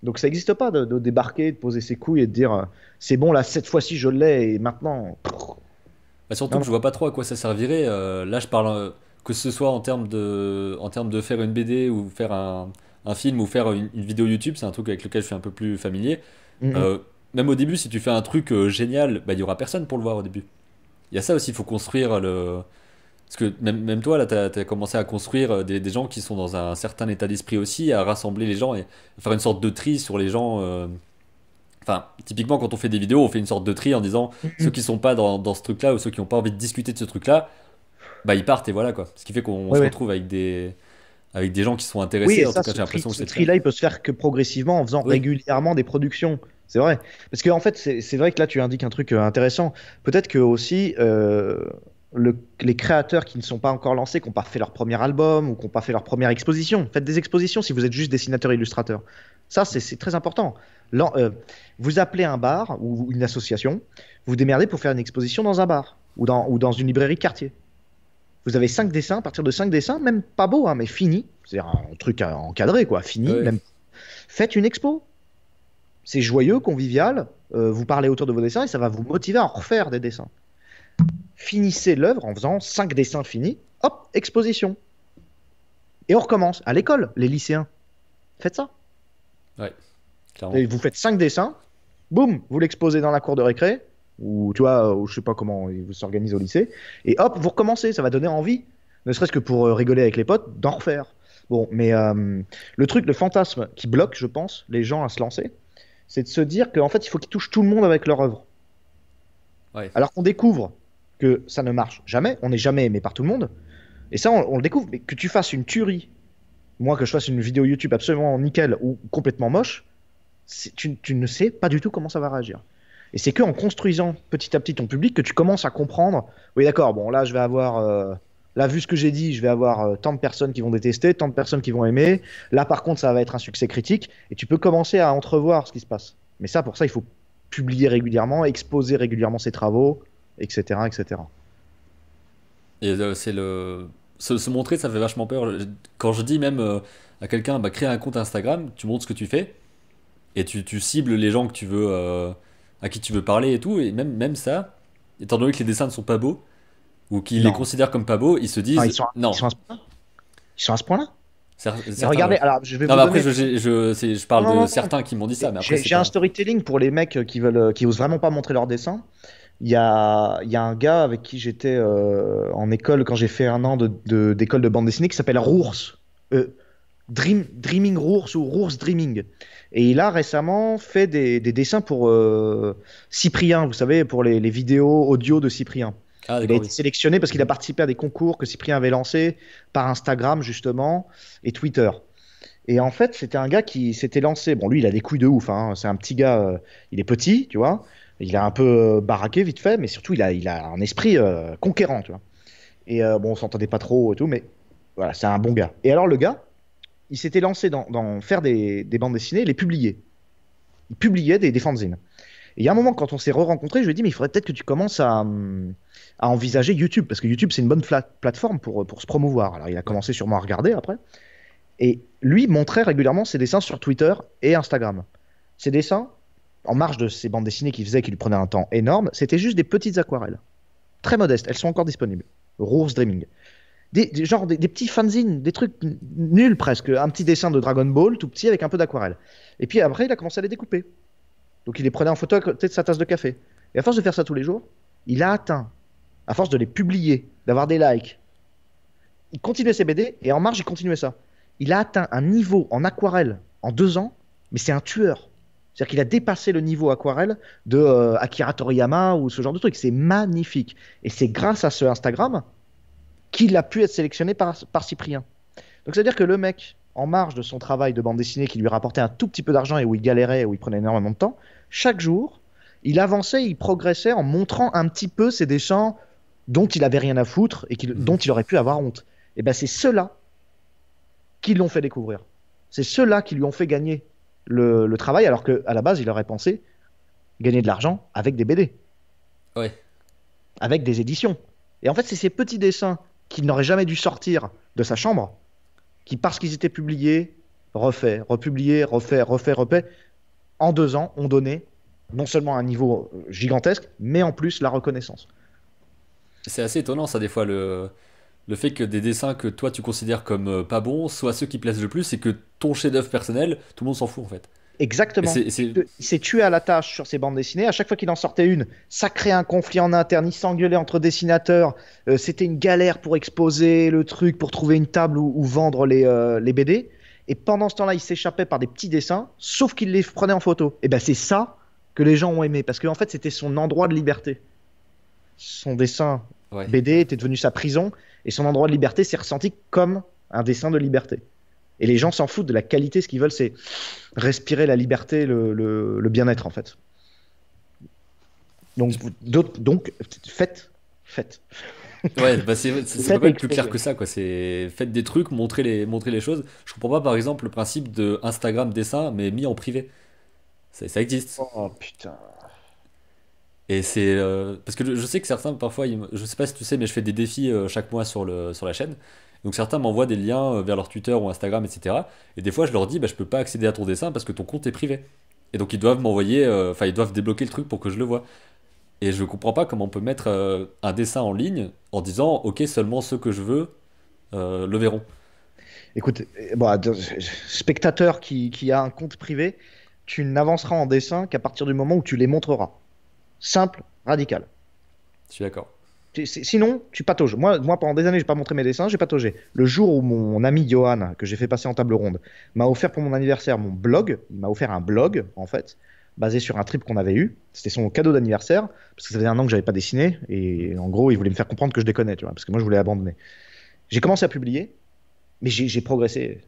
Speaker 2: Donc ça n'existe pas de, débarquer, de poser ses couilles et de dire euh, c'est bon là cette fois-ci je l'ai et maintenant.
Speaker 1: Bah surtout que je vois pas trop à quoi ça servirait. Euh, là je parle euh, que ce soit en termes de en termes de faire une BD ou faire un un film ou faire une, vidéo YouTube, c'est un truc avec lequel je suis un peu plus familier. Mhm. Euh, même au début, si tu fais un truc euh, génial, bah, il y aura personne pour le voir au début. Il y a ça aussi, il faut construire le. Parce que même, même toi, là, tu as, commencé à construire euh, des, des, gens qui sont dans un certain état d'esprit aussi, à rassembler les gens et faire une sorte de tri sur les gens. Enfin, typiquement, quand on fait des vidéos, on fait une sorte de tri en disant mhm. ceux qui ne sont pas dans, dans ce truc-là ou ceux qui n'ont pas envie de discuter de ce truc-là, bah ils partent et voilà quoi. Ce qui fait qu'on se retrouve avec des, avec des gens qui sont intéressés. Oui, en ça, tout cas, j'ai l'impression que ce tri-là,
Speaker 2: il peut se faire que progressivement en faisant régulièrement des productions. C'est vrai. Parce qu'en en fait, c'est vrai que là, tu indiques un truc euh, intéressant. Peut-être que aussi. Euh, les créateurs qui ne sont pas encore lancés, qui n'ont pas fait leur premier album ou qui n'ont pas fait leur première exposition. Faites des expositions si vous êtes juste dessinateur-illustrateur. Ça, c'est très important. Euh, vous appelez un bar ou une association, vous, vous démerdez pour faire une exposition dans un bar ou dans, ou dans une librairie de quartier. Vous avez cinq dessins, à partir de cinq dessins, même pas beau, hein, mais fini, cest un truc à encadré, quoi, fini, même. Faites une expo. C'est joyeux, convivial, euh, vous parlez autour de vos dessins et ça va vous motiver à en refaire des dessins. Finissez l'œuvre en faisant cinq dessins finis, hop, exposition. Et on recommence à l'école, les lycéens. Faites ça. et vous faites cinq dessins, boum, vous l'exposez dans la cour de récré, ou tu vois, ou je sais pas comment ils s'organisent au lycée, et hop, vous recommencez, ça va donner envie, ne serait-ce que pour euh, rigoler avec les potes, d'en refaire. Bon, mais euh, le truc, le fantasme qui bloque, je pense, les gens à se lancer, c'est de se dire qu'en fait, il faut qu'ils touchent tout le monde avec leur œuvre. Alors qu'on découvre que ça ne marche jamais, on n'est jamais aimé par tout le monde, et ça, on, le découvre, mais que tu fasses une tuerie, moi que je fasse une vidéo YouTube absolument nickel ou complètement moche, tu ne sais pas du tout comment ça va réagir. Et c'est que en construisant petit à petit ton public que tu commences à comprendre. Oui, d'accord. Bon, là, je vais avoir. la euh, là, vu ce que j'ai dit, je vais avoir euh, tant de personnes qui vont détester, tant de personnes qui vont aimer. Là, par contre, ça va être un succès critique. Et tu peux commencer à entrevoir ce qui se passe. Mais ça, pour ça, il faut publier régulièrement, exposer régulièrement ses travaux, etc., etc.
Speaker 1: Et euh, c'est le se, montrer, ça fait vachement peur. Quand je dis même à quelqu'un, bah, crée un compte Instagram, tu montres ce que tu fais et tu, tu cibles les gens que tu veux à qui tu veux parler et tout, et même, même ça, étant donné que les dessins ne sont pas beaux, ou qu'ils les considèrent comme pas beaux, ils se disent ah, non. Ils sont à, ce point-là regardez, alors je vais vous après, je, je, je, je, parle de certains qui m'ont dit ça. J'ai un
Speaker 2: storytelling pour les mecs qui veulent, qui osent vraiment pas montrer leurs dessins. Il y a, il y a un gars avec qui j'étais euh, en école quand j'ai fait un an d'école de, d'école de, bande dessinée qui s'appelle Rours. Euh, Dream, Dreaming Rours ou Rours Dreaming. Et il a récemment fait des, dessins pour euh, Cyprien, vous savez, pour les, vidéos audio de Cyprien. Ah, il a été sélectionné parce qu'il a mhm. participé à des concours que Cyprien avait lancés par Instagram, justement, et Twitter. Et en fait, c'était un gars qui s'était lancé. Bon, lui, il a des couilles de ouf. Hein. C'est un petit gars, euh, il est petit, tu vois. Il a un peu euh, baraqué vite fait, mais surtout, il a, il a un esprit conquérant, tu vois. Et bon, on s'entendait pas trop et tout, mais voilà, c'est un bon gars. Et alors, le gars, il s'était lancé dans, faire des, bandes dessinées et les publier. Il publiait des, fanzines. Et il y a un moment, quand on s'est re-rencontrés, je lui ai dit, mais il faudrait peut-être que tu commences à, envisager YouTube, parce que YouTube, c'est une bonne plateforme pour, pour se promouvoir. Alors, il a commencé sûrement à regarder après. Et lui montrait régulièrement ses dessins sur Twitter et Instagram. Ses dessins, en marge de ces bandes dessinées qu'il faisait, qui lui prenaient un temps énorme, c'était juste des petites aquarelles. Très modestes, elles sont encore disponibles. Rose Dreaming des, genre des, petits fanzines, des trucs nuls presque, un petit dessin de Dragon Ball tout petit avec un peu d'aquarelle. Et puis après, il a commencé à les découper. Donc il les prenait en photo à côté de sa tasse de café. Et à force de faire ça tous les jours, il a atteint, à force de les publier, d'avoir des likes, il continuait ses BD et en marge, il continuait ça. Il a atteint un niveau en aquarelle en deux ans, mais c'est un tueur. C'est-à-dire qu'il a dépassé le niveau aquarelle de euh, Akira Toriyama ou ce genre de truc. C'est magnifique. Et c'est grâce à ce Instagram qu'il a pu être sélectionné par, par Cyprien. Donc c'est-à-dire que le mec, en marge de son travail de bande dessinée qui lui rapportait un tout petit peu d'argent et où il galérait, et où il prenait énormément de temps, chaque jour, il avançait, il progressait en montrant un petit peu ses dessins dont il avait rien à foutre et mmh. dont il aurait pu avoir honte. Et ben c'est ceux-là qui l'ont fait découvrir. C'est ceux-là qui lui ont fait gagner le, travail, alors qu'à la base, il aurait pensé gagner de l'argent avec des BD. Ouais. Avec des éditions. Et en fait, c'est ces petits dessins qu'il n'aurait jamais dû sortir de sa chambre, qui, parce qu'ils étaient publiés, refaits, republiés, refaits, refaits, refaits, en deux ans, ont donné non seulement un niveau euh, gigantesque, mais en plus la reconnaissance.
Speaker 1: C'est assez étonnant ça des fois, le, le fait que des dessins que toi tu considères comme euh, pas bons soient ceux qui plaisent le plus et que ton chef-d'œuvre personnel, tout le monde s'en fout en fait. Exactement. Il
Speaker 2: s'est tué à la tâche sur ses bandes dessinées. À chaque fois qu'il en sortait une, ça créait un conflit en interne. Il s'engueulait entre dessinateurs. Euh, c'était une galère pour exposer le truc, pour trouver une table ou vendre les, euh, BD. Et pendant ce temps-là, il s'échappait par des petits dessins, sauf qu'il les prenait en photo. Et ben c'est ça que les gens ont aimé, parce qu'en fait, c'était son endroit de liberté. Son dessin BD était devenu sa prison, et son endroit de liberté s'est ressenti comme un dessin de liberté. Et les gens s'en foutent de la qualité. Ce qu'ils veulent, c'est respirer la liberté, le, bien-être, en fait. Donc, donc faites, faites. ouais, bah c'est, pas être plus clair que
Speaker 1: ça, quoi. C'est faites des trucs, montrez les, montrez les choses. Je comprends pas, par exemple, le principe de Instagram dessin, mais mis en privé. Ça, existe. Oh putain. Et c'est euh, parce que je sais que certains parfois, je sais pas si tu sais, mais je fais des défis euh, chaque mois sur le sur la chaîne. Donc certains m'envoient des liens euh, vers leur Twitter ou Instagram, etc. Et des fois, je leur dis, bah, je peux pas accéder à ton dessin parce que ton compte est privé. Et donc ils doivent m'envoyer, euh, enfin ils doivent débloquer le truc pour que je le vois. Et je comprends pas comment on peut mettre euh, un dessin en ligne en disant, ok, seulement ceux que je veux le verront.
Speaker 2: Écoute, bon, spectateur qui, qui a un compte privé, tu n'avanceras en dessin qu'à partir du moment où tu les montreras. Simple, radical. Je suis d'accord. Sinon, tu patauges. Moi, moi, pendant des années, j'ai pas montré mes dessins, j'ai pataugé. Le jour où mon ami Johan, que j'ai fait passer en table ronde, m'a offert pour mon anniversaire mon blog, il m'a offert un blog, en fait, basé sur un trip qu'on avait eu. C'était son cadeau d'anniversaire, parce que ça faisait un an que j'avais pas dessiné, et en gros, il voulait me faire comprendre que je déconnais, parce que moi, je voulais abandonner. J'ai commencé à publier, mais j'ai progressé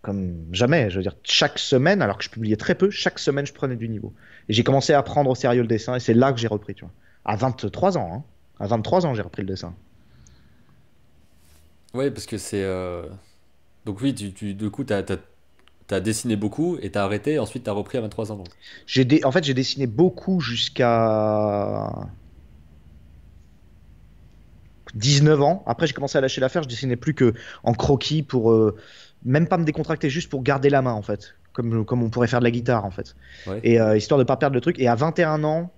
Speaker 2: comme jamais. Je veux dire, chaque semaine, alors que je publiais très peu, chaque semaine, je prenais du niveau. Et j'ai commencé à prendre au sérieux le dessin, et c'est là que j'ai repris, tu vois. À 23 ans, hein à 23 ans, j'ai repris le dessin.
Speaker 1: Ouais, parce que c'est. Euh, donc, oui, du coup, tu as, dessiné beaucoup et tu as arrêté, ensuite tu as repris à 23 ans.
Speaker 2: En fait, j'ai dessiné beaucoup jusqu'à. 19 ans. Après, j'ai commencé à lâcher l'affaire. Je dessinais plus que en croquis pour euh, même pas me décontracter, juste pour garder la main en fait, comme comme on pourrait faire de la guitare en fait. Et euh, histoire de ne pas perdre le truc. Et à 21 ans,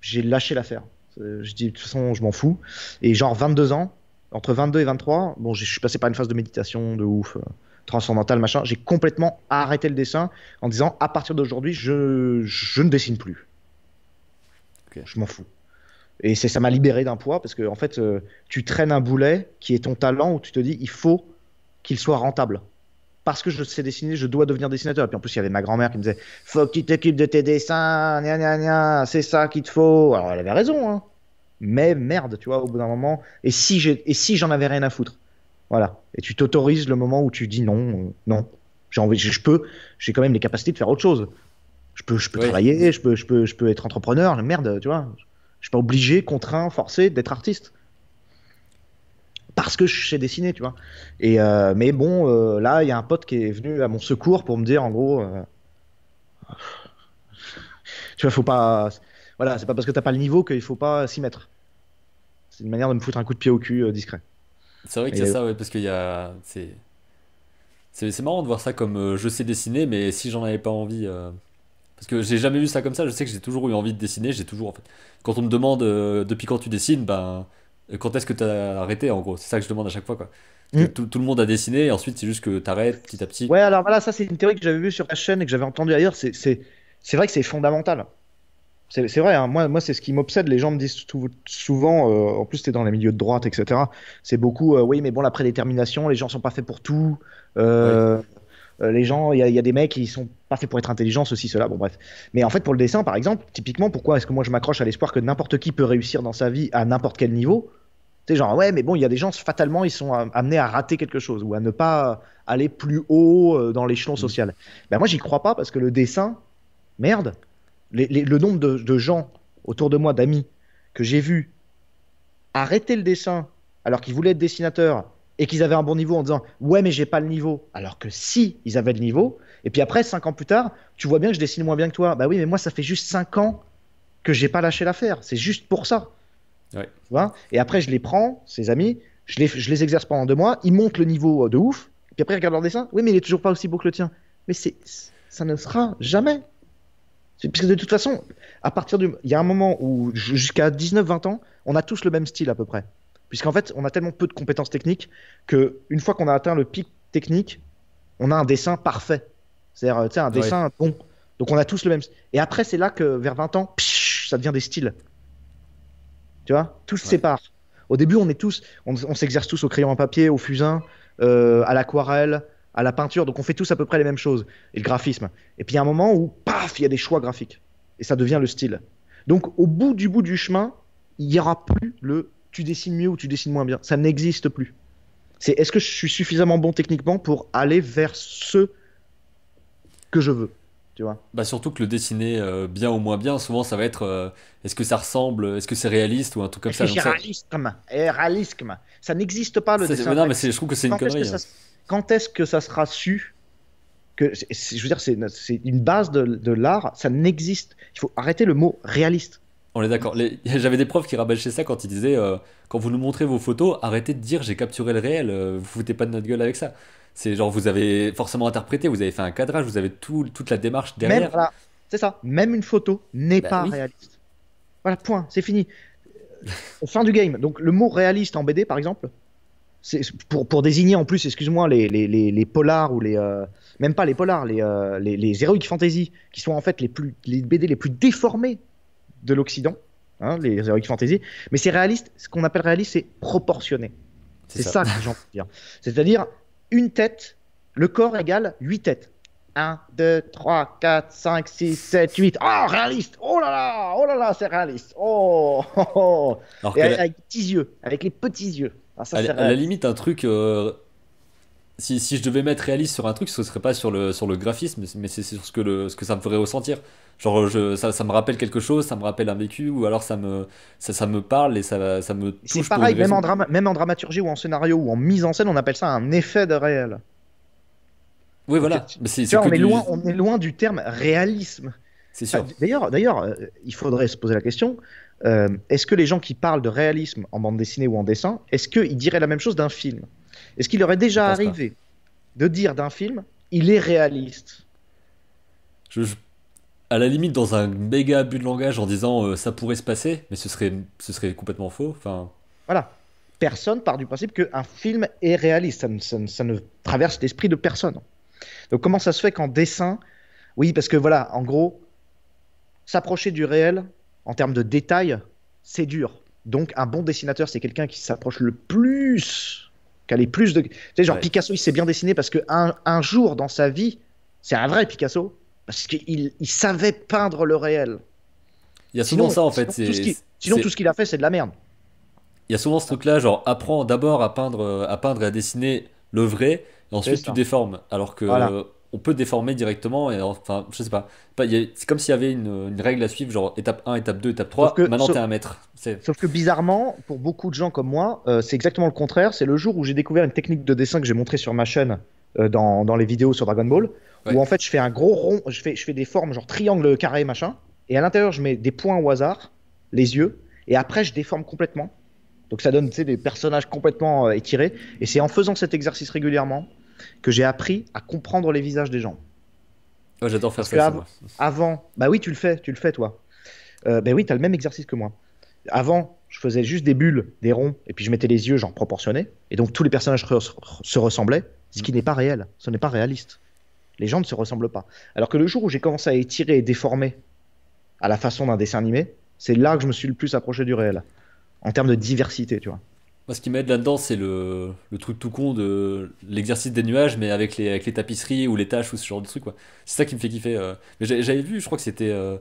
Speaker 2: j'ai lâché l'affaire. Euh, je dis de toute façon, je m'en fous. Et genre 22 ans, entre 22 et 23, bon, je suis passé par une phase de méditation de ouf, euh, transcendantal machin. J'ai complètement arrêté le dessin en disant à partir d'aujourd'hui, je, je ne dessine plus. Je m'en fous. Et c'est ça m'a libéré d'un poids parce que en fait, euh, tu traînes un boulet qui est ton talent où tu te dis il faut qu'il soit rentable. Parce que je sais dessiner, je dois devenir dessinateur. Et puis en plus, il y avait ma grand-mère qui me disait Faut que tu t'occupes de tes dessins, c'est ça qu'il te faut. Alors elle avait raison. Hein mais merde, tu vois, au bout d'un moment, et si j'en si avais rien à foutre Voilà. Et tu t'autorises le moment où tu dis non, euh, non, j'ai envie, je peux, j'ai quand même les capacités de faire autre chose. Je peux, je peux travailler, je peux, je, peux, je peux être entrepreneur, merde, tu vois. Je suis pas obligé, contraint, forcé d'être artiste. Parce que je sais dessiner, tu vois. Et, euh, mais bon, euh, là, il y a un pote qui est venu à mon secours pour me dire, en gros, tu vois, faut pas. Voilà, c'est pas parce que t'as pas le niveau qu'il faut pas s'y mettre c'est une manière de me foutre un coup de pied au cul euh, discret.
Speaker 1: C'est vrai que c'est ça, parce qu'il y a. C'est marrant de voir ça comme euh, je sais dessiner, mais si j'en avais pas envie. Euh, parce que j'ai jamais vu ça comme ça, je sais que j'ai toujours eu envie de dessiner, j'ai toujours. En fait... Quand on me demande depuis quand tu dessines, ben. Quand est-ce que tu as arrêté, en gros C'est ça que je demande à chaque fois, quoi. Mm. Tout, le monde a dessiné, et ensuite c'est juste que tu arrêtes petit à petit. Ouais, alors voilà, ça c'est une théorie que j'avais vue sur la chaîne et que j'avais
Speaker 2: entendue ailleurs. C'est vrai que c'est fondamental. C'est vrai, hein. moi, moi c'est ce qui m'obsède. Les gens me disent tout, souvent, euh, en plus, t'es dans les milieux de droite, etc. C'est beaucoup, euh, oui, mais bon, la prédétermination, les gens sont pas faits pour tout. Euh, les gens, il y, a des mecs qui sont pas faits pour être intelligents, ceci, cela, bon, bref. Mais en fait, pour le dessin, par exemple, typiquement, pourquoi est-ce que moi je m'accroche à l'espoir que n'importe qui peut réussir dans sa vie à n'importe quel niveau C'est genre, ouais, mais bon, il y a des gens, fatalement, ils sont amenés à rater quelque chose ou à ne pas aller plus haut dans l'échelon mmh. social. Ben, moi, j'y crois pas parce que le dessin, merde le nombre de, gens autour de moi, d'amis, que j'ai vus arrêter le dessin alors qu'ils voulaient être dessinateurs et qu'ils avaient un bon niveau en disant ouais mais j'ai pas le niveau alors que si ils avaient le niveau et puis après cinq ans plus tard tu vois bien que je dessine moins bien que toi bah oui mais moi ça fait juste cinq ans que j'ai pas lâché l'affaire c'est juste pour ça et après je les prends ces amis je les, je les exerce pendant deux mois ils montent le niveau euh, de ouf et puis après ils regardent leur dessin oui mais il est toujours pas aussi beau que le tien mais c'est ça ne sera jamais parce de toute façon, à partir du. Il y a un moment où, jusqu'à 19-20 ans, on a tous le même style à peu près. Puisqu'en fait, on a tellement peu de compétences techniques que une fois qu'on a atteint le pic technique, on a un dessin parfait. C'est-à-dire, euh, un dessin bon. Donc on a tous le même. Et après, c'est là que vers 20 ans, ça devient des styles. Tu vois Tout se sépare. Au début, on est tous, on, s'exerce tous au crayon à papier, au fusain, euh, à l'aquarelle, à la peinture. Donc on fait tous à peu près les mêmes choses. Et le graphisme. Et puis il y a un moment où, paf, il y a des choix graphiques. Et ça devient le style. Donc au bout du bout du chemin, il n'y aura plus le tu dessines mieux ou tu dessines moins bien. Ça n'existe plus. C'est est-ce que je suis suffisamment bon techniquement pour aller vers ce que je veux
Speaker 1: tu vois bah surtout que le dessiner euh, bien ou moins bien, souvent ça va être euh, est-ce que ça ressemble, est-ce que c'est réaliste ou un truc comme ça. C'est réalisme,
Speaker 2: ça... Eh, réalisme. Ça n'existe pas le dessin. non, mais je trouve que c'est une connerie. Hein quand est-ce que ça sera su que, je veux dire, c'est une base de, de l'art, ça n'existe. Il faut arrêter le mot réaliste.
Speaker 1: On est d'accord. J'avais des profs qui rabâchaient ça quand ils disaient euh, quand vous nous montrez vos photos, arrêtez de dire j'ai capturé le réel, vous euh, vous foutez pas de notre gueule avec ça. C'est genre vous avez forcément interprété, vous avez fait un cadrage, vous avez tout, toute la démarche derrière. Voilà,
Speaker 2: c'est ça. Même une photo n'est bah pas réaliste. Voilà, point, c'est fini. fin du game. Donc le mot réaliste en BD par exemple, pour, désigner en plus, excuse-moi, les, polars ou les. Euh, même pas les polars, les, euh, les, heroic fantasy, qui sont en fait les, plus, les BD les plus déformés de l'Occident, hein, les heroic fantasy. Mais c'est réaliste, ce qu'on appelle réaliste, c'est proportionné. C'est ça. que j'en veux dire. C'est-à-dire, une tête, le corps égale 8 têtes. 1, 2, 3, 4, 5, 6, 7, 8. oh, réaliste Oh là là Oh là là, c'est réaliste Oh, oh, oh, oh. avec petits yeux, avec les petits yeux. Ah, à, la
Speaker 1: limite, un truc. Euh, si, si, je devais mettre réaliste sur un truc, ce serait pas sur le, sur le graphisme, mais c'est sur ce que, le, ce que ça me ferait ressentir. Genre, je, ça, ça, me rappelle quelque chose, ça me rappelle un vécu, ou alors ça me, ça, ça me parle et ça, ça me touche. C'est pareil, même, en
Speaker 2: même en dramaturgie ou en scénario ou en mise en scène, on appelle ça un effet de réel.
Speaker 1: Oui, voilà. Mais sûr, on, est loin, on
Speaker 2: est loin du terme réalisme. C'est sûr. Ah, d'ailleurs, d'ailleurs, il faudrait se poser la question euh, est-ce que les gens qui parlent de réalisme en bande dessinée ou en dessin, est-ce qu'ils diraient la même chose d'un film Est-ce qu'il leur est déjà arrivé de dire d'un film, il est réaliste
Speaker 1: À la limite, dans un méga abus de langage en disant euh, ça pourrait se passer, mais ce serait, complètement faux. Enfin...
Speaker 2: Voilà. Personne part du principe qu'un film est réaliste. ça ne traverse l'esprit de personne. Donc comment ça se fait qu'en dessin, oui, parce que voilà, en gros, s'approcher du réel, en termes de détails, c'est dur. Donc un bon dessinateur, c'est quelqu'un qui s'approche le plus, qui a les plus de... Tu sais, genre Picasso, il s'est bien dessiné parce que un jour dans sa vie, c'est un vrai Picasso, parce qu'il savait peindre le réel.
Speaker 1: Il y a souvent sinon, ça en fait. Sinon, tout ce, sinon tout ce qu'il
Speaker 2: a fait, c'est de la merde.
Speaker 1: Il y a souvent ce truc-là, genre apprends d'abord à peindre, à peindre et à dessiner le vrai, et ensuite tu déformes. Alors que on peut déformer directement. Et, enfin, je sais pas. C'est comme s'il y avait une, règle à suivre, genre étape 1, étape 2, étape 3. Que, maintenant, t'es un mètre. Sauf
Speaker 2: que bizarrement, pour beaucoup de gens comme moi, euh, c'est exactement le contraire. C'est le jour où j'ai découvert une technique de dessin que j'ai montré sur ma chaîne euh, dans, les vidéos sur Dragon Ball, où en fait, je fais un gros rond, je fais, je fais des formes, genre triangle, carré, machin. Et à l'intérieur, je mets des points au hasard, les yeux. Et après, je déforme complètement. Donc ça donne des personnages complètement euh, étirés. Et c'est en faisant cet exercice régulièrement que j'ai appris à comprendre les visages des gens.
Speaker 1: J'adore faire ça. moi.
Speaker 2: Avant, bah oui, tu le fais, tu le fais toi. Euh, ben bah oui, tu as le même exercice que moi. Avant, je faisais juste des bulles, des ronds, et puis je mettais les yeux, j'en proportionnais, et donc tous les personnages se ressemblaient, ce qui mm. n'est pas réel, ce n'est pas réaliste. Les gens ne se ressemblent pas. Alors que le jour où j'ai commencé à étirer et déformer à la façon d'un dessin animé, c'est là que je me suis le plus approché du réel, en termes de diversité, tu vois
Speaker 1: ce qui m'aide là-dedans, c'est le, le, truc tout con de l'exercice des nuages, mais avec les, avec les tapisseries ou les tâches ou ce genre de truc. C'est ça qui me fait kiffer. Euh. Mais j'avais vu, je crois que c'était. Euh,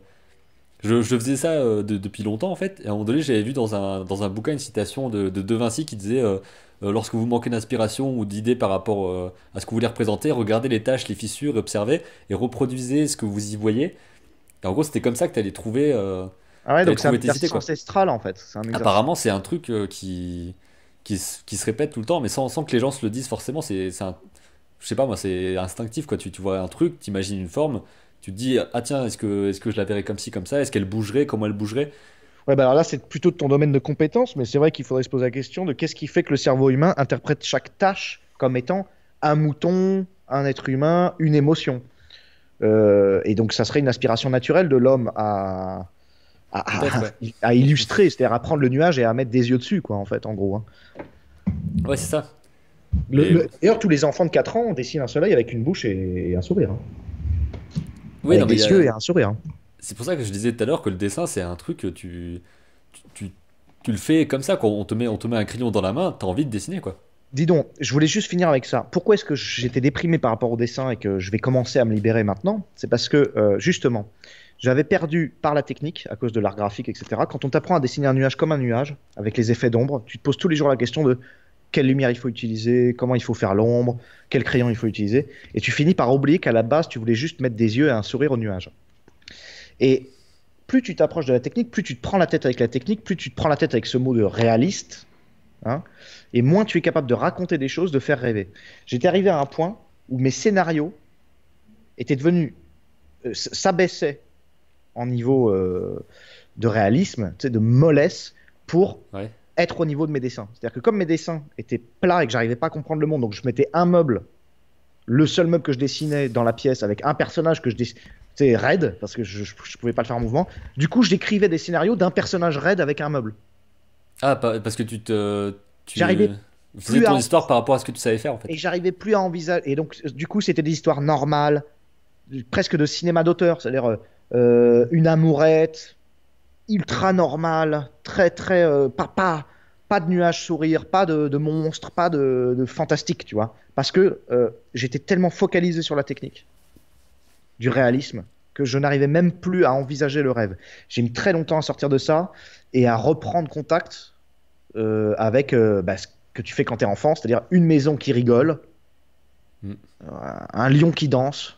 Speaker 1: je, je, faisais ça euh, depuis longtemps, en fait. Et à un moment donné, j'avais vu dans un, dans un bouquin une citation de De, Vinci qui disait Lorsque vous manquez d'inspiration ou d'idées par rapport à ce que vous voulez représenter, regardez les tâches, les fissures, observez et reproduisez ce que vous y voyez. en gros, c'était comme ça que tu allais trouver. Ah ouais, donc c'est un exercice
Speaker 2: ancestral en fait. Apparemment,
Speaker 1: c'est un truc qui qui, se répète tout le temps, mais sans, que les gens se le disent forcément. C'est un. Je sais pas, moi, c'est instinctif, quoi. Tu, vois un truc, tu imagines une forme, tu te dis, ah tiens, est-ce que, est que je la verrais comme ci, comme ça Est-ce qu'elle bougerait Comment elle bougerait Ouais, bah alors là, c'est plutôt
Speaker 2: de ton domaine de compétence, mais c'est vrai qu'il faudrait se poser la question de qu'est-ce qui fait que le cerveau humain interprète chaque tâche comme étant un mouton, un être humain, une émotion. Euh, et donc, ça serait une aspiration naturelle de l'homme à, à, illustrer, c'est-à-dire à prendre le nuage et à mettre des yeux dessus, quoi, en fait, en gros. Hein. Ouais, c'est ça. D'ailleurs, tous les enfants de 4 ans dessinent un soleil avec une bouche et, un sourire. Hein.
Speaker 1: Oui, avec non, des yeux et un sourire. Hein. C'est pour ça que je disais tout à l'heure que le dessin, c'est un truc que tu, tu, tu, le fais comme ça, quand on te met, on te met un crayon dans la main, t'as envie de dessiner, quoi.
Speaker 2: Dis donc, je voulais juste finir avec ça. Pourquoi est-ce que j'étais déprimé par rapport au dessin et que je vais commencer à me libérer maintenant C'est parce que, euh, justement, j'avais perdu par la technique, à cause de l'art graphique, etc. Quand on t'apprend à dessiner un nuage comme un nuage, avec les effets d'ombre, tu te poses tous les jours la question de quelle lumière il faut utiliser, comment il faut faire l'ombre, quel crayon il faut utiliser. Et tu finis par oublier qu'à la base, tu voulais juste mettre des yeux et un sourire au nuage. Et plus tu t'approches de la technique, plus tu te prends la tête avec la technique, plus tu te prends la tête avec ce mot de réaliste, hein, et moins tu es capable de raconter des choses, de faire rêver. J'étais arrivé à un point où mes scénarios étaient devenus, euh, s'abaissaient en niveau euh, de réalisme, de mollesse pour être au niveau de mes dessins. C'est-à-dire que comme mes dessins étaient plats et que j'arrivais pas à comprendre le monde, donc je mettais un meuble, le seul meuble que je dessinais dans la pièce avec un personnage que je dessinais raide parce que je, ne pouvais pas le faire en mouvement. Du coup, j'écrivais des scénarios d'un personnage raide avec un meuble.
Speaker 1: Ah, parce que tu te. Tu... J'arrivais plus ton à... histoire par rapport à ce que tu savais faire en fait.
Speaker 2: Et j'arrivais plus à envisager. Et donc, du coup, c'était des histoires normales, presque de cinéma d'auteur. C'est-à-dire, euh, euh, une amourette, ultra normale, très très euh, papa, pas de nuages sourire, pas de, de monstre, pas de, fantastique, tu vois. Parce que euh, j'étais tellement focalisé sur la technique, du réalisme, que je n'arrivais même plus à envisager le rêve. J'ai mis très longtemps à sortir de ça et à reprendre contact avec bah, ce que tu fais quand t'es enfant, c'est-à-dire une maison qui rigole, mm. un lion qui danse